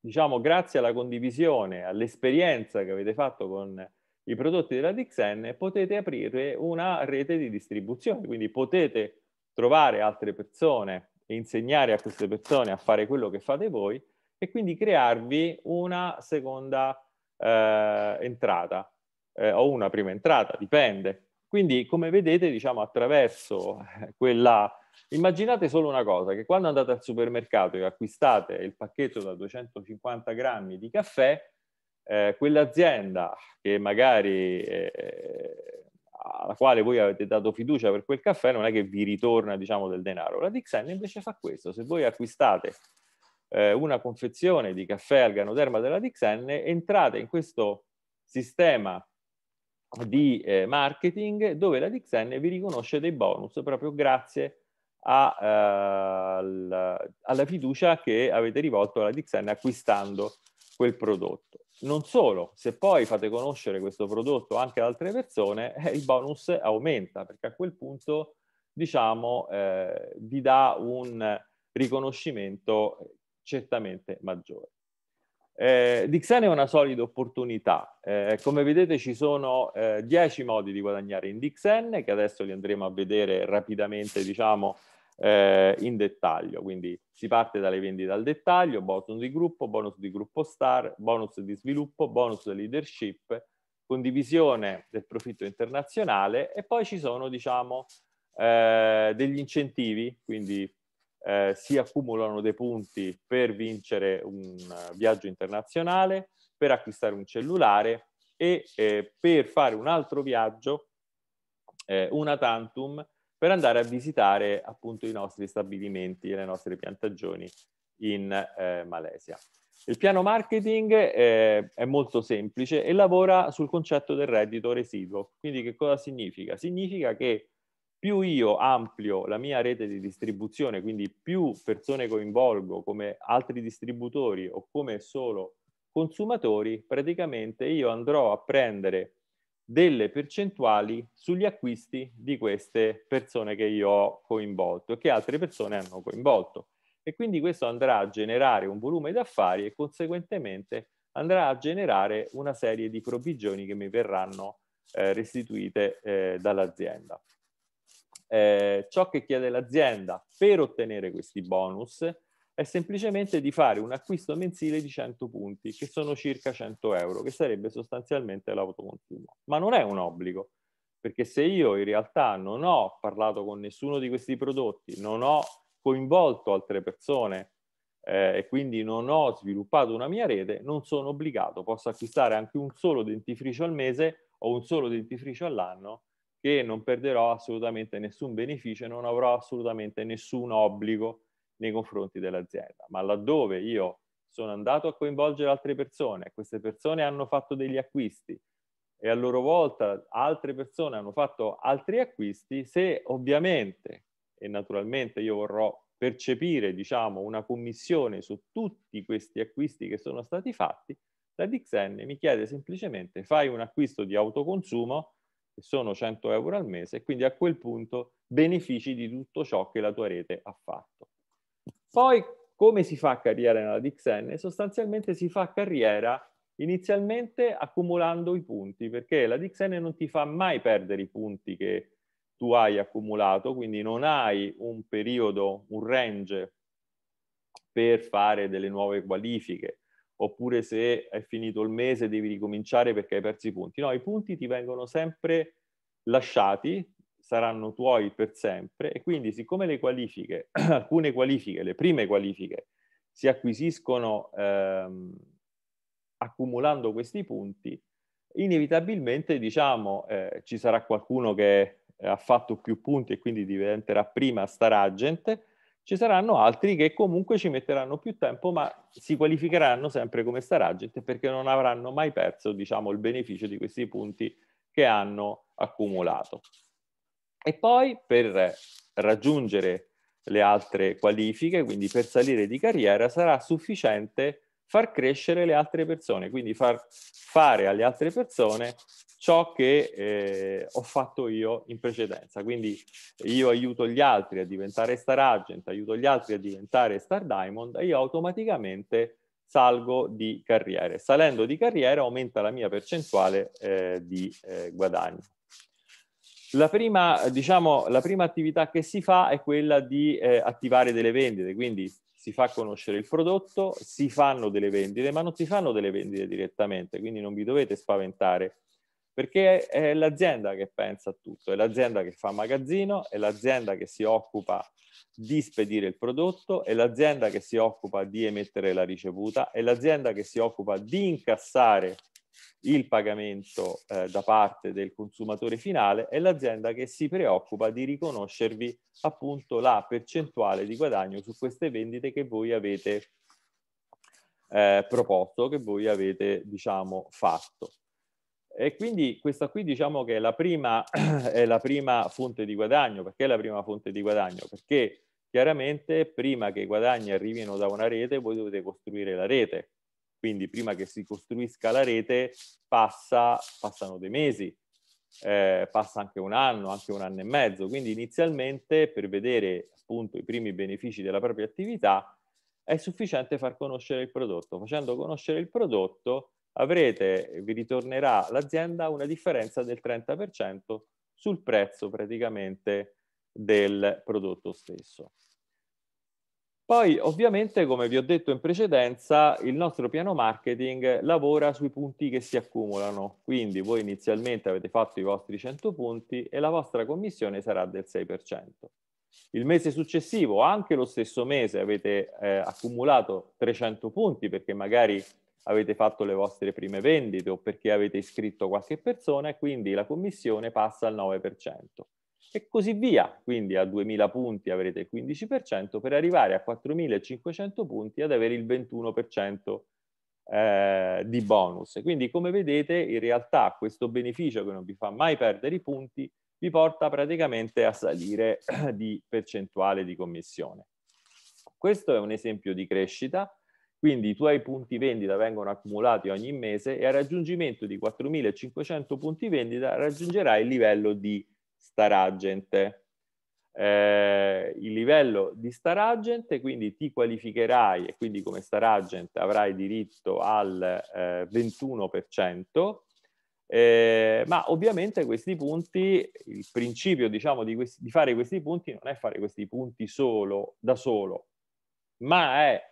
A: diciamo, grazie alla condivisione, all'esperienza che avete fatto con i prodotti della Dixen, potete aprire una rete di distribuzione, quindi potete trovare altre persone e insegnare a queste persone a fare quello che fate voi e quindi crearvi una seconda eh, entrata eh, o una prima entrata, dipende. Quindi come vedete, diciamo, attraverso quella Immaginate solo una cosa, che quando andate al supermercato e acquistate il pacchetto da 250 grammi di caffè, eh, quell'azienda che magari eh, alla quale voi avete dato fiducia per quel caffè non è che vi ritorna diciamo, del denaro. La Dixen invece fa questo, se voi acquistate eh, una confezione di caffè al ganoderma della Dixen, entrate in questo sistema di eh, marketing dove la Dixen vi riconosce dei bonus proprio grazie a a, eh, alla fiducia che avete rivolto alla Dixen acquistando quel prodotto. Non solo, se poi fate conoscere questo prodotto anche ad altre persone, eh, il bonus aumenta perché a quel punto, diciamo, eh, vi dà un riconoscimento certamente maggiore. Eh, Dixen è una solida opportunità. Eh, come vedete ci sono 10 eh, modi di guadagnare in Dixen, che adesso li andremo a vedere rapidamente, diciamo, eh, in dettaglio. Quindi si parte dalle vendite al dettaglio, bonus di gruppo, bonus di gruppo star, bonus di sviluppo, bonus di leadership, condivisione del profitto internazionale e poi ci sono, diciamo, eh, degli incentivi, quindi eh, si accumulano dei punti per vincere un viaggio internazionale, per acquistare un cellulare e eh, per fare un altro viaggio, eh, una tantum, per andare a visitare appunto i nostri stabilimenti e le nostre piantagioni in eh, Malesia. Il piano marketing eh, è molto semplice e lavora sul concetto del reddito residuo. Quindi che cosa significa? Significa che più io amplio la mia rete di distribuzione, quindi più persone coinvolgo come altri distributori o come solo consumatori, praticamente io andrò a prendere delle percentuali sugli acquisti di queste persone che io ho coinvolto e che altre persone hanno coinvolto. E quindi questo andrà a generare un volume d'affari e conseguentemente andrà a generare una serie di provvigioni che mi verranno eh, restituite eh, dall'azienda. Eh, ciò che chiede l'azienda per ottenere questi bonus è semplicemente di fare un acquisto mensile di 100 punti, che sono circa 100 euro, che sarebbe sostanzialmente l'autoconsumo. Ma non è un obbligo, perché se io in realtà non ho parlato con nessuno di questi prodotti, non ho coinvolto altre persone eh, e quindi non ho sviluppato una mia rete, non sono obbligato, posso acquistare anche un solo dentifricio al mese o un solo dentifricio all'anno che non perderò assolutamente nessun beneficio e non avrò assolutamente nessun obbligo nei confronti dell'azienda. Ma laddove io sono andato a coinvolgere altre persone, queste persone hanno fatto degli acquisti e a loro volta altre persone hanno fatto altri acquisti, se ovviamente e naturalmente io vorrò percepire diciamo, una commissione su tutti questi acquisti che sono stati fatti, la Dixn mi chiede semplicemente fai un acquisto di autoconsumo che sono 100 euro al mese e quindi a quel punto benefici di tutto ciò che la tua rete ha fatto. Poi come si fa carriera nella DXN? Sostanzialmente si fa carriera inizialmente accumulando i punti, perché la DXN non ti fa mai perdere i punti che tu hai accumulato, quindi non hai un periodo, un range per fare delle nuove qualifiche, oppure se è finito il mese devi ricominciare perché hai perso i punti. No, i punti ti vengono sempre lasciati saranno tuoi per sempre e quindi siccome le qualifiche, alcune qualifiche, le prime qualifiche, si acquisiscono ehm, accumulando questi punti, inevitabilmente diciamo eh, ci sarà qualcuno che eh, ha fatto più punti e quindi diventerà prima star agent, ci saranno altri che comunque ci metteranno più tempo ma si qualificheranno sempre come star agent perché non avranno mai perso diciamo, il beneficio di questi punti che hanno accumulato. E poi per raggiungere le altre qualifiche, quindi per salire di carriera, sarà sufficiente far crescere le altre persone, quindi far fare alle altre persone ciò che eh, ho fatto io in precedenza. Quindi io aiuto gli altri a diventare star agent, aiuto gli altri a diventare star diamond e io automaticamente salgo di carriera. Salendo di carriera aumenta la mia percentuale eh, di eh, guadagno. La prima, diciamo, la prima attività che si fa è quella di eh, attivare delle vendite, quindi si fa conoscere il prodotto, si fanno delle vendite, ma non si fanno delle vendite direttamente, quindi non vi dovete spaventare, perché è l'azienda che pensa a tutto, è l'azienda che fa magazzino, è l'azienda che si occupa di spedire il prodotto, è l'azienda che si occupa di emettere la ricevuta, è l'azienda che si occupa di incassare il pagamento eh, da parte del consumatore finale è l'azienda che si preoccupa di riconoscervi appunto la percentuale di guadagno su queste vendite che voi avete eh, proposto, che voi avete diciamo fatto. E quindi questa qui diciamo che è la, prima, è la prima fonte di guadagno. Perché è la prima fonte di guadagno? Perché chiaramente prima che i guadagni arrivino da una rete voi dovete costruire la rete quindi prima che si costruisca la rete passa, passano dei mesi, eh, passa anche un anno, anche un anno e mezzo. Quindi inizialmente per vedere appunto i primi benefici della propria attività è sufficiente far conoscere il prodotto. Facendo conoscere il prodotto avrete, vi ritornerà l'azienda una differenza del 30% sul prezzo praticamente del prodotto stesso. Poi ovviamente, come vi ho detto in precedenza, il nostro piano marketing lavora sui punti che si accumulano, quindi voi inizialmente avete fatto i vostri 100 punti e la vostra commissione sarà del 6%. Il mese successivo, anche lo stesso mese, avete eh, accumulato 300 punti perché magari avete fatto le vostre prime vendite o perché avete iscritto qualche persona e quindi la commissione passa al 9% e così via. Quindi a 2000 punti avrete il 15% per arrivare a 4500 punti ad avere il 21% eh, di bonus. Quindi come vedete in realtà questo beneficio che non vi fa mai perdere i punti vi porta praticamente a salire di percentuale di commissione. Questo è un esempio di crescita, quindi i tuoi punti vendita vengono accumulati ogni mese e al raggiungimento di 4.500 punti vendita raggiungerai il livello di star agent. Eh, il livello di star agent, quindi ti qualificherai e quindi come star agent avrai diritto al eh, 21%, eh, ma ovviamente questi punti, il principio diciamo di, questi, di, fare questi punti non è fare questi punti solo, da solo, ma è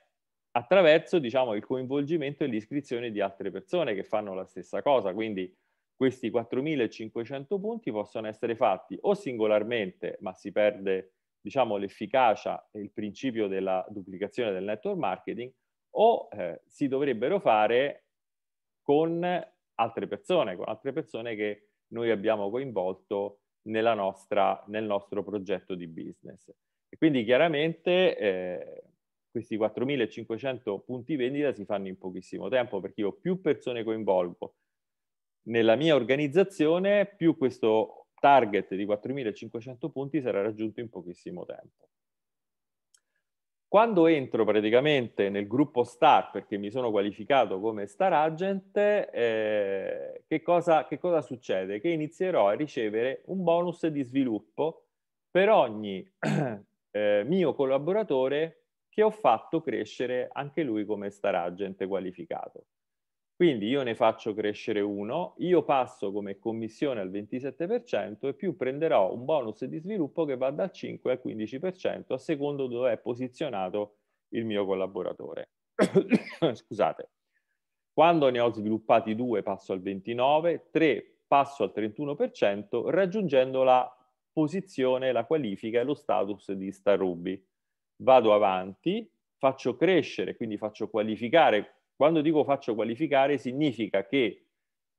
A: attraverso diciamo il coinvolgimento e l'iscrizione di altre persone che fanno la stessa cosa, quindi questi 4.500 punti possono essere fatti o singolarmente, ma si perde diciamo, l'efficacia e il principio della duplicazione del network marketing, o eh, si dovrebbero fare con altre persone, con altre persone che noi abbiamo coinvolto nostra, nel nostro progetto di business. E quindi chiaramente eh, questi 4.500 punti vendita si fanno in pochissimo tempo perché io più persone coinvolgo, nella mia organizzazione, più questo target di 4.500 punti sarà raggiunto in pochissimo tempo. Quando entro praticamente nel gruppo STAR, perché mi sono qualificato come STAR Agent, eh, che, cosa, che cosa succede? Che inizierò a ricevere un bonus di sviluppo per ogni eh, mio collaboratore che ho fatto crescere anche lui come Star Agent qualificato. Quindi io ne faccio crescere uno, io passo come commissione al 27% e più prenderò un bonus di sviluppo che va dal 5 al 15% a secondo dove è posizionato il mio collaboratore. Scusate. Quando ne ho sviluppati due passo al 29, tre passo al 31% raggiungendo la posizione, la qualifica e lo status di Star Ruby. Vado avanti, faccio crescere, quindi faccio qualificare quando dico faccio qualificare significa che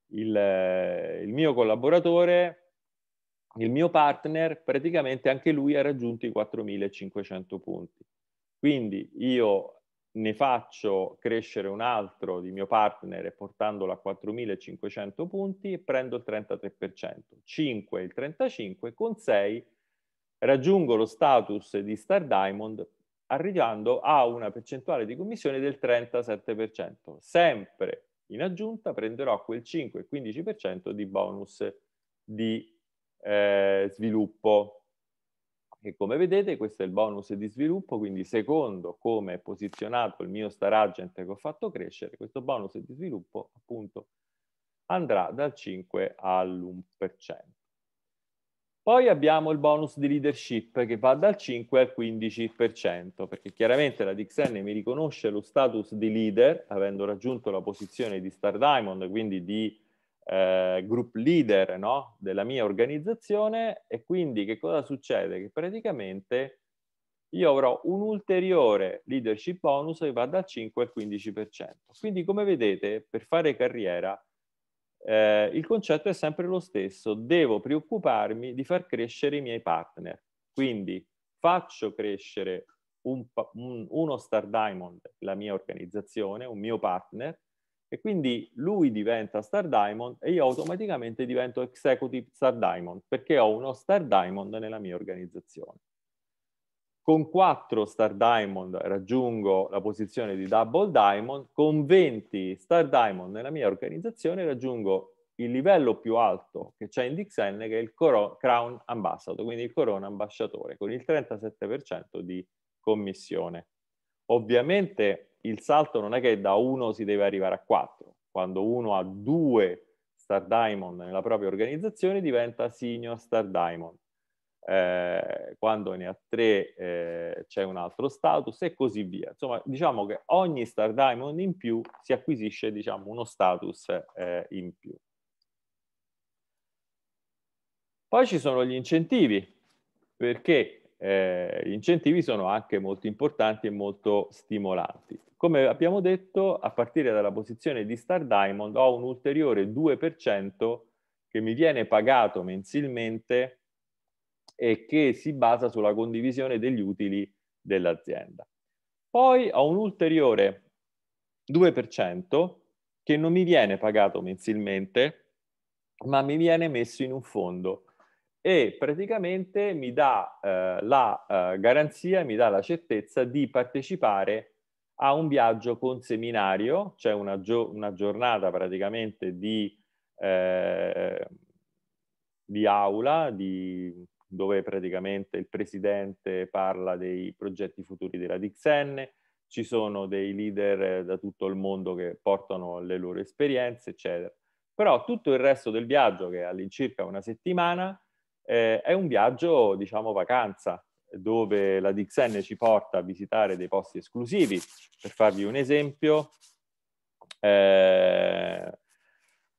A: il, eh, il mio collaboratore, il mio partner, praticamente anche lui ha raggiunto i 4.500 punti. Quindi io ne faccio crescere un altro di mio partner portandolo a 4.500 punti e prendo il 33%, 5 il 35, con 6 raggiungo lo status di Star Diamond arrivando a una percentuale di commissione del 37%. Sempre in aggiunta prenderò quel 5-15% di bonus di eh, sviluppo. E come vedete questo è il bonus di sviluppo, quindi secondo come è posizionato il mio star agent che ho fatto crescere, questo bonus di sviluppo appunto andrà dal 5 all'1%. Poi abbiamo il bonus di leadership che va dal 5 al 15%, perché chiaramente la DXN mi riconosce lo status di leader, avendo raggiunto la posizione di Star Diamond, quindi di eh, group leader no? della mia organizzazione, e quindi che cosa succede? Che praticamente io avrò un ulteriore leadership bonus che va dal 5 al 15%. Quindi come vedete, per fare carriera eh, il concetto è sempre lo stesso, devo preoccuparmi di far crescere i miei partner. Quindi faccio crescere un, un, uno Star Diamond, la mia organizzazione, un mio partner, e quindi lui diventa Star Diamond e io automaticamente divento Executive Star Diamond perché ho uno Star Diamond nella mia organizzazione con 4 Star Diamond raggiungo la posizione di Double Diamond, con 20 Star Diamond nella mia organizzazione raggiungo il livello più alto che c'è in DXN che è il Coro- Crown Ambassador, quindi il Corona Ambasciatore, con il 37% di commissione. Ovviamente il salto non è che da 1 si deve arrivare a 4, quando uno ha 2 Star Diamond nella propria organizzazione diventa Senior Star Diamond eh, quando ne ha tre eh, c'è un altro status e così via. Insomma, diciamo che ogni star diamond in più si acquisisce diciamo, uno status eh, in più. Poi ci sono gli incentivi, perché eh, gli incentivi sono anche molto importanti e molto stimolanti. Come abbiamo detto, a partire dalla posizione di Star Diamond ho un ulteriore 2% che mi viene pagato mensilmente e che si basa sulla condivisione degli utili dell'azienda. Poi ho un ulteriore 2% che non mi viene pagato mensilmente, ma mi viene messo in un fondo e praticamente mi dà eh, la eh, garanzia, mi dà la certezza di partecipare a un viaggio con seminario, cioè una, gio una giornata praticamente di, eh, di aula, di dove praticamente il presidente parla dei progetti futuri della Dixen, ci sono dei leader eh, da tutto il mondo che portano le loro esperienze, eccetera. Però tutto il resto del viaggio, che è all'incirca una settimana, eh, è un viaggio, diciamo, vacanza, dove la Dixen ci porta a visitare dei posti esclusivi. Per farvi un esempio, eh,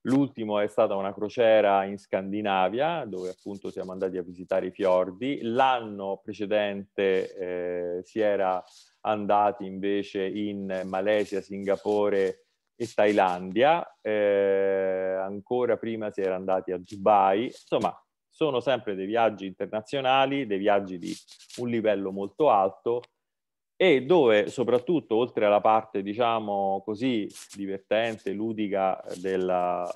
A: L'ultimo è stata una crociera in Scandinavia, dove appunto siamo andati a visitare i fiordi. L'anno precedente eh, si era andati invece in Malesia, Singapore e Thailandia. Eh, ancora prima si era andati a Dubai. Insomma, sono sempre dei viaggi internazionali, dei viaggi di un livello molto alto e dove soprattutto oltre alla parte diciamo così divertente, ludica eh, della,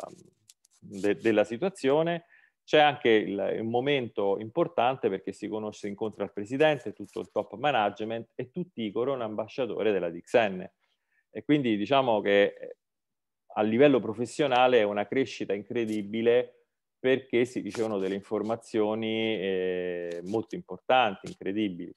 A: de, della situazione, c'è anche il, un momento importante perché si conosce, incontra il presidente, tutto il top management e tutti i corona ambasciatori della Dixen. E quindi diciamo che eh, a livello professionale è una crescita incredibile perché si ricevono delle informazioni eh, molto importanti, incredibili.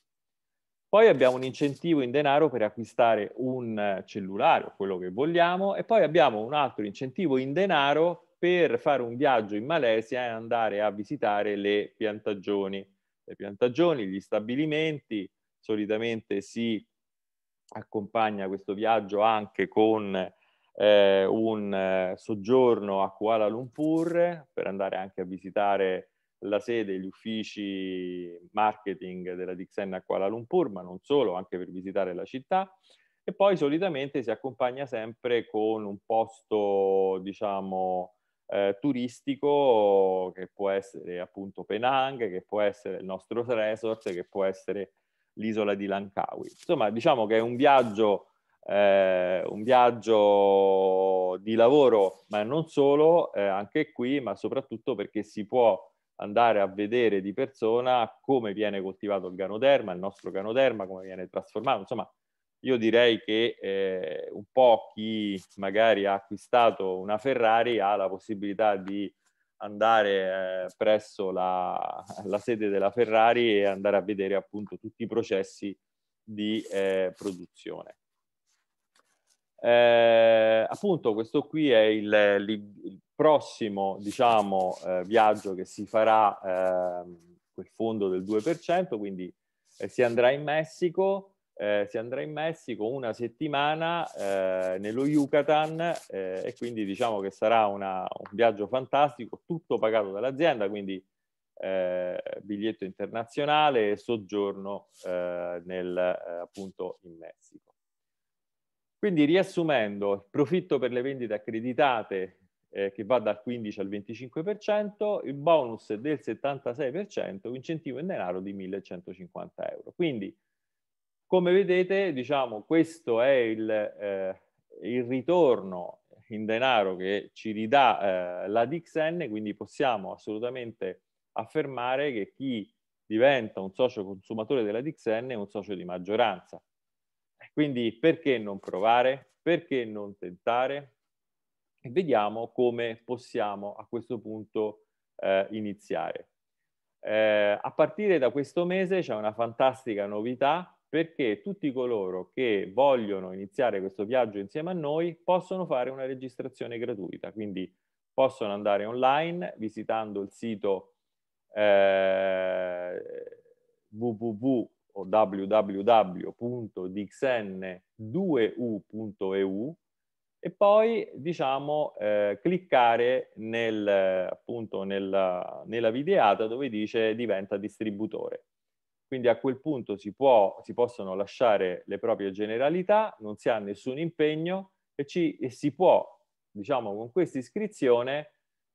A: Poi abbiamo un incentivo in denaro per acquistare un cellulare o quello che vogliamo e poi abbiamo un altro incentivo in denaro per fare un viaggio in Malesia e andare a visitare le piantagioni. Le piantagioni, gli stabilimenti, solitamente si accompagna questo viaggio anche con eh, un eh, soggiorno a Kuala Lumpur per andare anche a visitare la sede, gli uffici marketing della Dixen a Kuala Lumpur, ma non solo, anche per visitare la città. E poi solitamente si accompagna sempre con un posto, diciamo, eh, turistico che può essere appunto Penang, che può essere il nostro resort, che può essere l'isola di Langkawi. Insomma, diciamo che è un viaggio, eh, un viaggio di lavoro, ma non solo, eh, anche qui, ma soprattutto perché si può andare a vedere di persona come viene coltivato il ganoderma, il nostro ganoderma, come viene trasformato. Insomma, io direi che eh, un po' chi magari ha acquistato una Ferrari ha la possibilità di andare eh, presso la, la, sede della Ferrari e andare a vedere appunto tutti i processi di eh, produzione. Eh, appunto questo qui è il, il prossimo diciamo, eh, viaggio che si farà ehm, quel fondo del 2%, quindi eh, si andrà in Messico, eh, si andrà in Messico una settimana eh, nello Yucatan eh, e quindi diciamo che sarà una, un viaggio fantastico, tutto pagato dall'azienda, quindi eh, biglietto internazionale e soggiorno eh, nel, appunto in Messico. Quindi riassumendo, il profitto per le vendite accreditate eh, che va dal 15 al 25%, il bonus del 76%, incentivo in denaro di 1.150 euro. Quindi, come vedete, diciamo, questo è il, eh, il ritorno in denaro che ci ridà eh, la DXN, quindi possiamo assolutamente affermare che chi diventa un socio consumatore della DXN è un socio di maggioranza. Quindi perché non provare? Perché non tentare? vediamo come possiamo a questo punto eh, iniziare. Eh, a partire da questo mese c'è una fantastica novità perché tutti coloro che vogliono iniziare questo viaggio insieme a noi possono fare una registrazione gratuita, quindi possono andare online visitando il sito eh, www.dxn2u.eu e poi diciamo eh, cliccare nel, appunto nella, nella videata dove dice diventa distributore. Quindi a quel punto si, può, si possono lasciare le proprie generalità, non si ha nessun impegno e, ci, e si può, diciamo, con questa iscrizione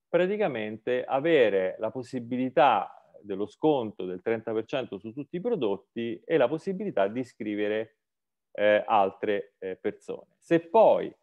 A: praticamente avere la possibilità dello sconto del 30% su tutti i prodotti e la possibilità di iscrivere eh, altre eh, persone. Se poi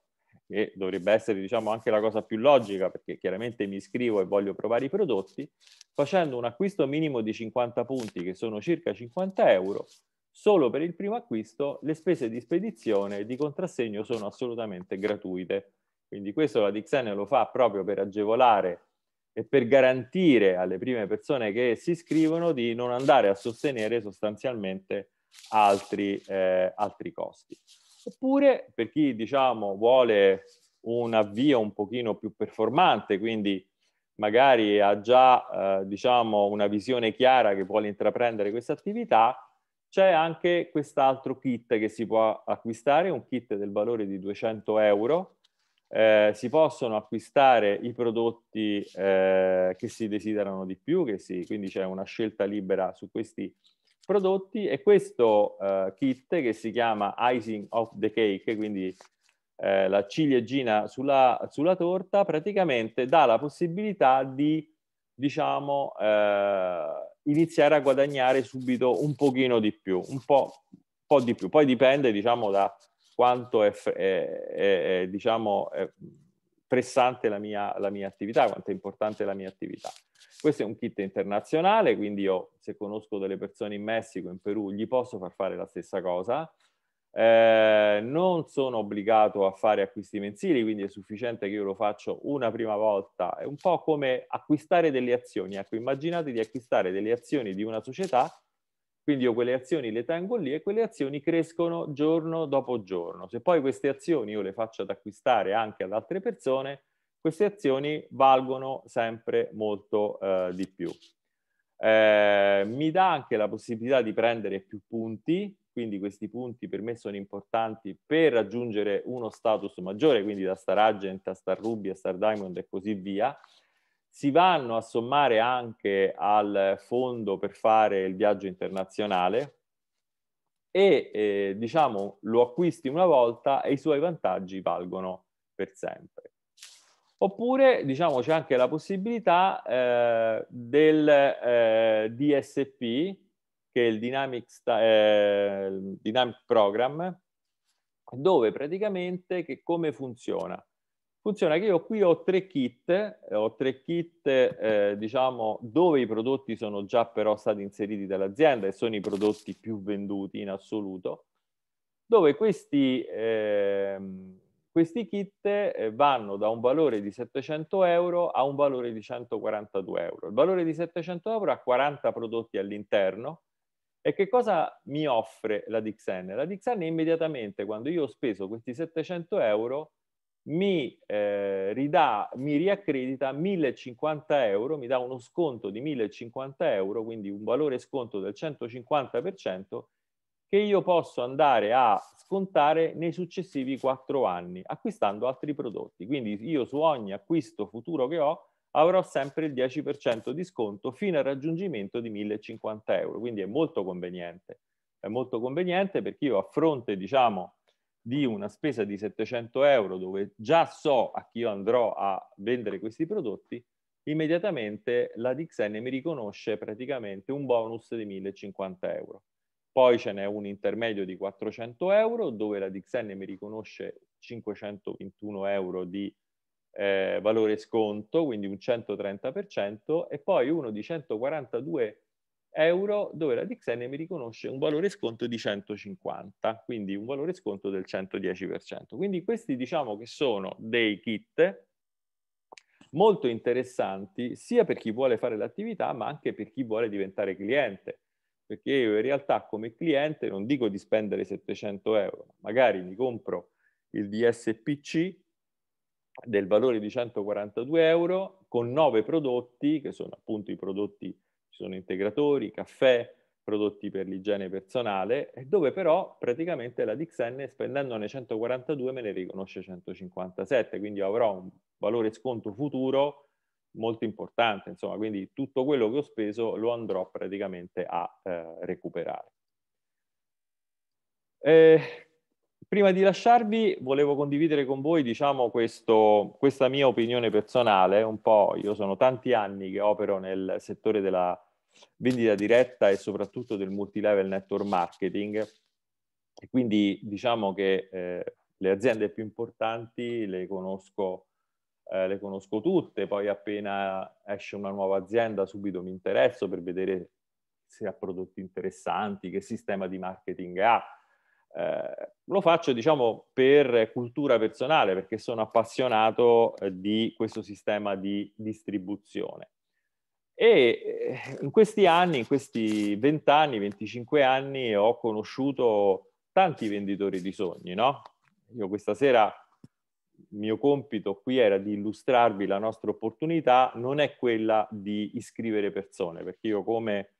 A: che dovrebbe essere diciamo, anche la cosa più logica perché chiaramente mi iscrivo e voglio provare i prodotti, facendo un acquisto minimo di 50 punti che sono circa 50 euro, solo per il primo acquisto le spese di spedizione e di contrassegno sono assolutamente gratuite. Quindi questo la Dixen lo fa proprio per agevolare e per garantire alle prime persone che si iscrivono di non andare a sostenere sostanzialmente altri, eh, altri costi. Oppure per chi diciamo vuole un avvio un pochino più performante, quindi magari ha già eh, diciamo una visione chiara che vuole intraprendere questa attività, c'è anche quest'altro kit che si può acquistare, un kit del valore di 200 euro. Eh, si possono acquistare i prodotti eh, che si desiderano di più, si, quindi c'è una scelta libera su questi prodotti e questo uh, kit che si chiama Icing of the Cake, quindi eh, la ciliegina sulla, sulla, torta, praticamente dà la possibilità di, diciamo, eh, iniziare a guadagnare subito un pochino di più, un po', un po di più. Poi dipende, diciamo, da quanto è, è, è, è diciamo pressante la mia, la mia attività, quanto è importante la mia attività. Questo è un kit internazionale, quindi io se conosco delle persone in Messico, in Perù, gli posso far fare la stessa cosa. Eh, non sono obbligato a fare acquisti mensili, quindi è sufficiente che io lo faccio una prima volta. È un po' come acquistare delle azioni. Ecco, immaginate di acquistare delle azioni di una società quindi io quelle azioni le tengo lì e quelle azioni crescono giorno dopo giorno. Se poi queste azioni io le faccio ad acquistare anche ad altre persone, queste azioni valgono sempre molto eh, di più. Eh, mi dà anche la possibilità di prendere più punti, quindi questi punti per me sono importanti per raggiungere uno status maggiore, quindi da star agent a star ruby a star diamond e così via si vanno a sommare anche al fondo per fare il viaggio internazionale e eh, diciamo lo acquisti una volta e i suoi vantaggi valgono per sempre. Oppure diciamo c'è anche la possibilità eh, del eh, DSP che è il Dynamic, eh, Dynamic Program dove praticamente che come funziona? funziona che io qui ho tre kit, eh, ho tre kit eh, diciamo dove i prodotti sono già però stati inseriti dall'azienda e sono i prodotti più venduti in assoluto, dove questi, eh, questi kit eh, vanno da un valore di 700 euro a un valore di 142 euro. Il valore di 700 euro ha 40 prodotti all'interno, e che cosa mi offre la Dixen? La Dixen immediatamente quando io ho speso questi 700 euro mi eh, ridà, mi riaccredita 1050 euro, mi dà uno sconto di 1050 euro, quindi un valore sconto del 150%, che io posso andare a scontare nei successivi quattro anni, acquistando altri prodotti. Quindi io su ogni acquisto futuro che ho avrò sempre il 10% di sconto fino al raggiungimento di 1050 euro, quindi è molto conveniente. È molto conveniente perché io a fronte, diciamo, di una spesa di 700 euro dove già so a chi io andrò a vendere questi prodotti, immediatamente la DXN mi riconosce praticamente un bonus di 1050 euro. Poi ce n'è un intermedio di 400 euro dove la DXN mi riconosce 521 euro di eh, valore sconto, quindi un 130%, e poi uno di 142 euro euro dove la DXN mi riconosce un valore sconto di 150, quindi un valore sconto del 110%. Quindi questi diciamo che sono dei kit molto interessanti sia per chi vuole fare l'attività ma anche per chi vuole diventare cliente perché io in realtà come cliente non dico di spendere 700 euro, magari mi compro il DSPC del valore di 142 euro con 9 prodotti, che sono appunto i prodotti sono integratori, caffè, prodotti per l'igiene personale, dove però praticamente la Dixenne spendendone 142 me ne riconosce 157, quindi avrò un valore sconto futuro molto importante, insomma, quindi tutto quello che ho speso lo andrò praticamente a eh, recuperare. Eh, prima di lasciarvi volevo condividere con voi, diciamo, questo, questa mia opinione personale, un po' io sono tanti anni che opero nel settore della vendita diretta e soprattutto del multilevel network marketing. E quindi diciamo che eh, le aziende più importanti le conosco, eh, le conosco tutte, poi appena esce una nuova azienda subito mi interesso per vedere se ha prodotti interessanti, che sistema di marketing ha. Eh, lo faccio diciamo per cultura personale perché sono appassionato eh, di questo sistema di distribuzione. E eh, in questi anni, in questi 20 anni, 25 anni, ho conosciuto tanti venditori di sogni, no? Io questa sera, il mio compito qui era di illustrarvi la nostra opportunità, non è quella di iscrivere persone, perché io come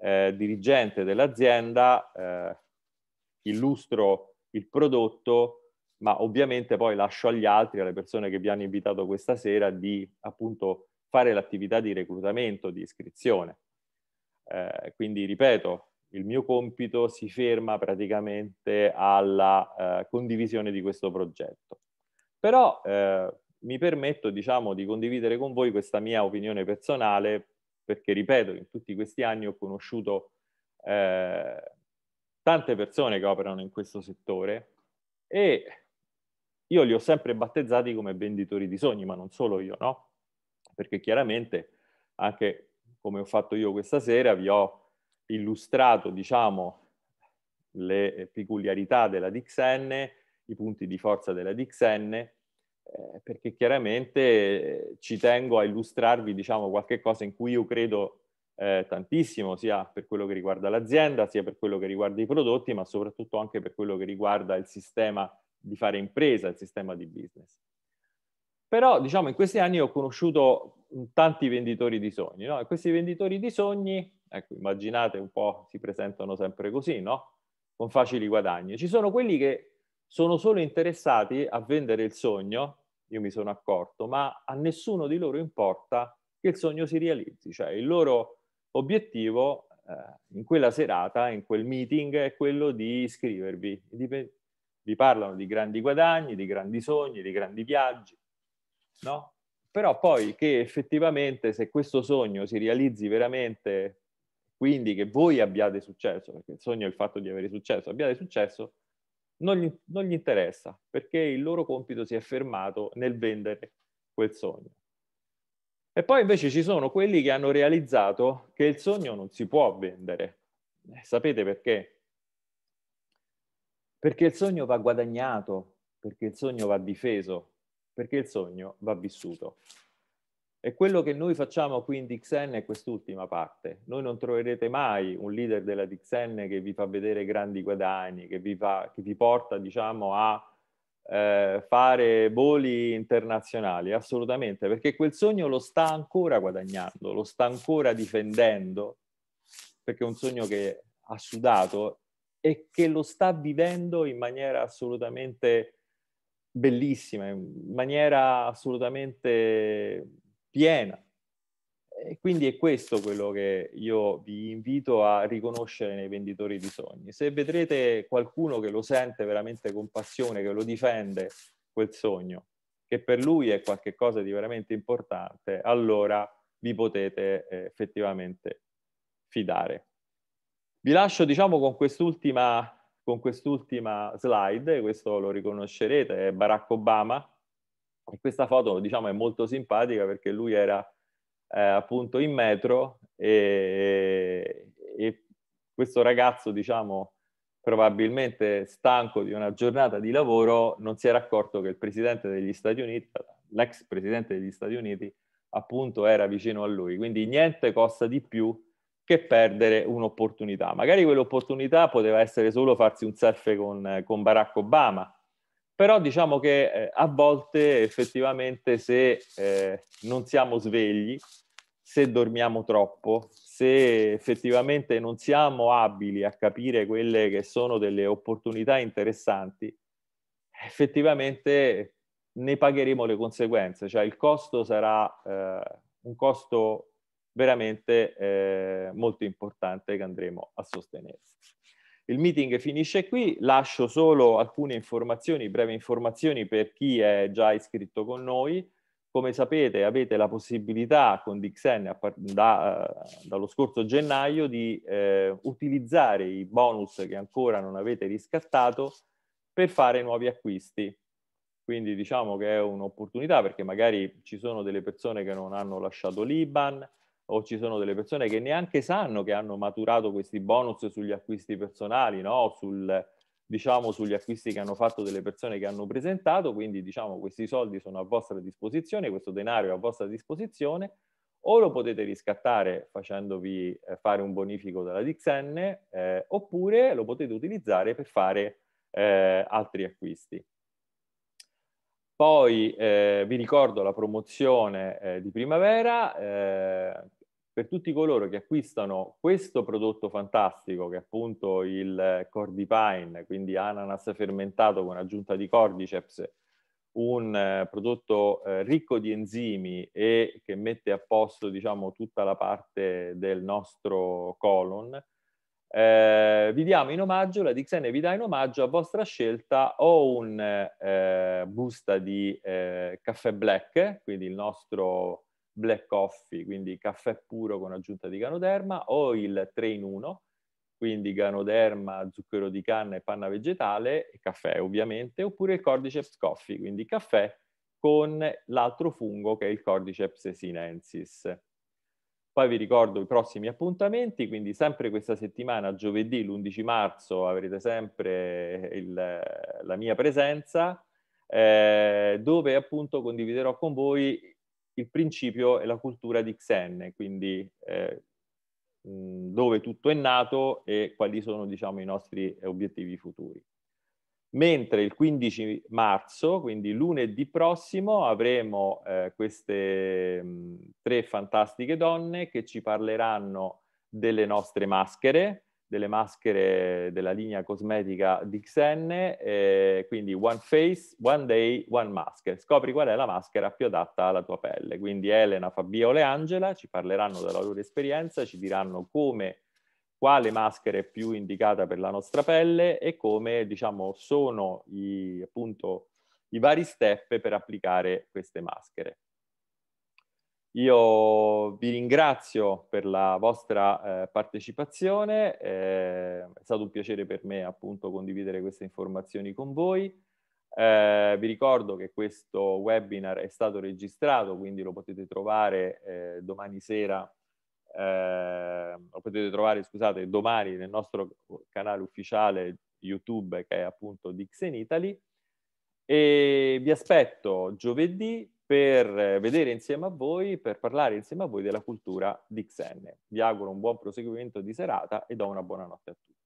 A: eh, dirigente dell'azienda eh, illustro il prodotto, ma ovviamente poi lascio agli altri, alle persone che vi hanno invitato questa sera, di appunto fare l'attività di reclutamento, di iscrizione. Eh, quindi, ripeto, il mio compito si ferma praticamente alla eh, condivisione di questo progetto. Però eh, mi permetto, diciamo, di condividere con voi questa mia opinione personale, perché, ripeto, in tutti questi anni ho conosciuto eh, tante persone che operano in questo settore e io li ho sempre battezzati come venditori di sogni, ma non solo io, no? perché chiaramente anche come ho fatto io questa sera vi ho illustrato, diciamo, le peculiarità della DXN, i punti di forza della DXN, eh, perché chiaramente eh, ci tengo a illustrarvi, diciamo, qualche cosa in cui io credo eh, tantissimo, sia per quello che riguarda l'azienda, sia per quello che riguarda i prodotti, ma soprattutto anche per quello che riguarda il sistema di fare impresa, il sistema di business. Però, diciamo, in questi anni ho conosciuto tanti venditori di sogni, no? E questi venditori di sogni, ecco, immaginate un po', si presentano sempre così, no? Con facili guadagni. Ci sono quelli che sono solo interessati a vendere il sogno, io mi sono accorto, ma a nessuno di loro importa che il sogno si realizzi, cioè il loro obiettivo eh, in quella serata, in quel meeting, è quello di iscrivervi. vi parlano di grandi guadagni, di grandi sogni, di grandi viaggi, no? Però poi che effettivamente se questo sogno si realizzi veramente, quindi che voi abbiate successo, perché il sogno è il fatto di avere successo, abbiate successo, non gli, non gli interessa, perché il loro compito si è fermato nel vendere quel sogno. E poi invece ci sono quelli che hanno realizzato che il sogno non si può vendere. Eh, sapete perché? Perché il sogno va guadagnato, perché il sogno va difeso, perché il sogno va vissuto. E quello che noi facciamo qui in Dixen è quest'ultima parte. Noi non troverete mai un leader della Dixen che vi fa vedere grandi guadagni, che vi, fa, che vi porta diciamo, a eh, fare voli internazionali, assolutamente, perché quel sogno lo sta ancora guadagnando, lo sta ancora difendendo, perché è un sogno che ha sudato e che lo sta vivendo in maniera assolutamente bellissima, in maniera assolutamente piena. E quindi è questo quello che io vi invito a riconoscere nei venditori di sogni. Se vedrete qualcuno che lo sente veramente con passione, che lo difende quel sogno, che per lui è qualcosa di veramente importante, allora vi potete eh, effettivamente fidare. Vi lascio diciamo con quest'ultima con quest'ultima slide, questo lo riconoscerete, è Barack Obama. E questa foto diciamo, è molto simpatica perché lui era eh, appunto in metro e, e questo ragazzo, diciamo, probabilmente stanco di una giornata di lavoro, non si era accorto che il presidente degli Stati Uniti, l'ex presidente degli Stati Uniti, appunto era vicino a lui. Quindi niente costa di più che perdere un'opportunità. Magari quell'opportunità poteva essere solo farsi un selfie con, con Barack Obama, però diciamo che eh, a volte effettivamente se eh, non siamo svegli, se dormiamo troppo, se effettivamente non siamo abili a capire quelle che sono delle opportunità interessanti, effettivamente ne pagheremo le conseguenze, cioè il costo sarà eh, un costo veramente eh, molto importante che andremo a sostenere. Il meeting finisce qui, lascio solo alcune informazioni, brevi informazioni per chi è già iscritto con noi. Come sapete avete la possibilità con Dixen da, eh, dallo scorso gennaio di eh, utilizzare i bonus che ancora non avete riscattato per fare nuovi acquisti. Quindi diciamo che è un'opportunità perché magari ci sono delle persone che non hanno lasciato l'IBAN, o ci sono delle persone che neanche sanno che hanno maturato questi bonus sugli acquisti personali, no? Sul, diciamo, sugli acquisti che hanno fatto delle persone che hanno presentato, quindi diciamo questi soldi sono a vostra disposizione, questo denaro è a vostra disposizione, o lo potete riscattare facendovi eh, fare un bonifico dalla Dixn, eh, oppure lo potete utilizzare per fare eh, altri acquisti. Poi eh, vi ricordo la promozione eh, di primavera, eh, per tutti coloro che acquistano questo prodotto fantastico, che è appunto il eh, cordipine, quindi ananas fermentato con aggiunta di cordyceps, un eh, prodotto eh, ricco di enzimi e che mette a posto, diciamo, tutta la parte del nostro colon, eh, vi diamo in omaggio, la Dixene vi dà in omaggio a vostra scelta o un busta di caffè black, quindi il nostro black coffee, quindi caffè puro con aggiunta di ganoderma, o il 3 in 1, quindi ganoderma, zucchero di canna e panna vegetale, e caffè ovviamente, oppure il cordyceps coffee, quindi caffè con l'altro fungo che è il cordyceps sinensis. Poi vi ricordo i prossimi appuntamenti, quindi sempre questa settimana, giovedì l'11 marzo, avrete sempre il, la mia presenza, eh, dove appunto condividerò con voi il principio e la cultura di Xen, quindi eh, dove tutto è nato e quali sono diciamo, i nostri obiettivi futuri. Mentre il 15 marzo, quindi lunedì prossimo, avremo eh, queste mh, tre fantastiche donne che ci parleranno delle nostre maschere, delle maschere della linea cosmetica DXN, eh, quindi One Face, One Day, One Mask. Scopri qual è la maschera più adatta alla tua pelle. Quindi Elena, Fabio e Angela ci parleranno della loro esperienza, ci diranno come, quale maschera è più indicata per la nostra pelle e come, diciamo, sono i, appunto, i vari step per applicare queste maschere. Io vi ringrazio per la vostra eh, partecipazione, eh, è stato un piacere per me appunto condividere queste informazioni con voi. Eh, vi ricordo che questo webinar è stato registrato, quindi lo potete trovare eh, domani sera, ehm, lo potete trovare, scusate, domani nel nostro canale ufficiale YouTube che è appunto Dixon Italy. E vi aspetto giovedì per eh, vedere insieme a voi, per parlare insieme a voi della cultura di Xenne. Vi auguro un buon proseguimento di serata e do una buona notte a tutti.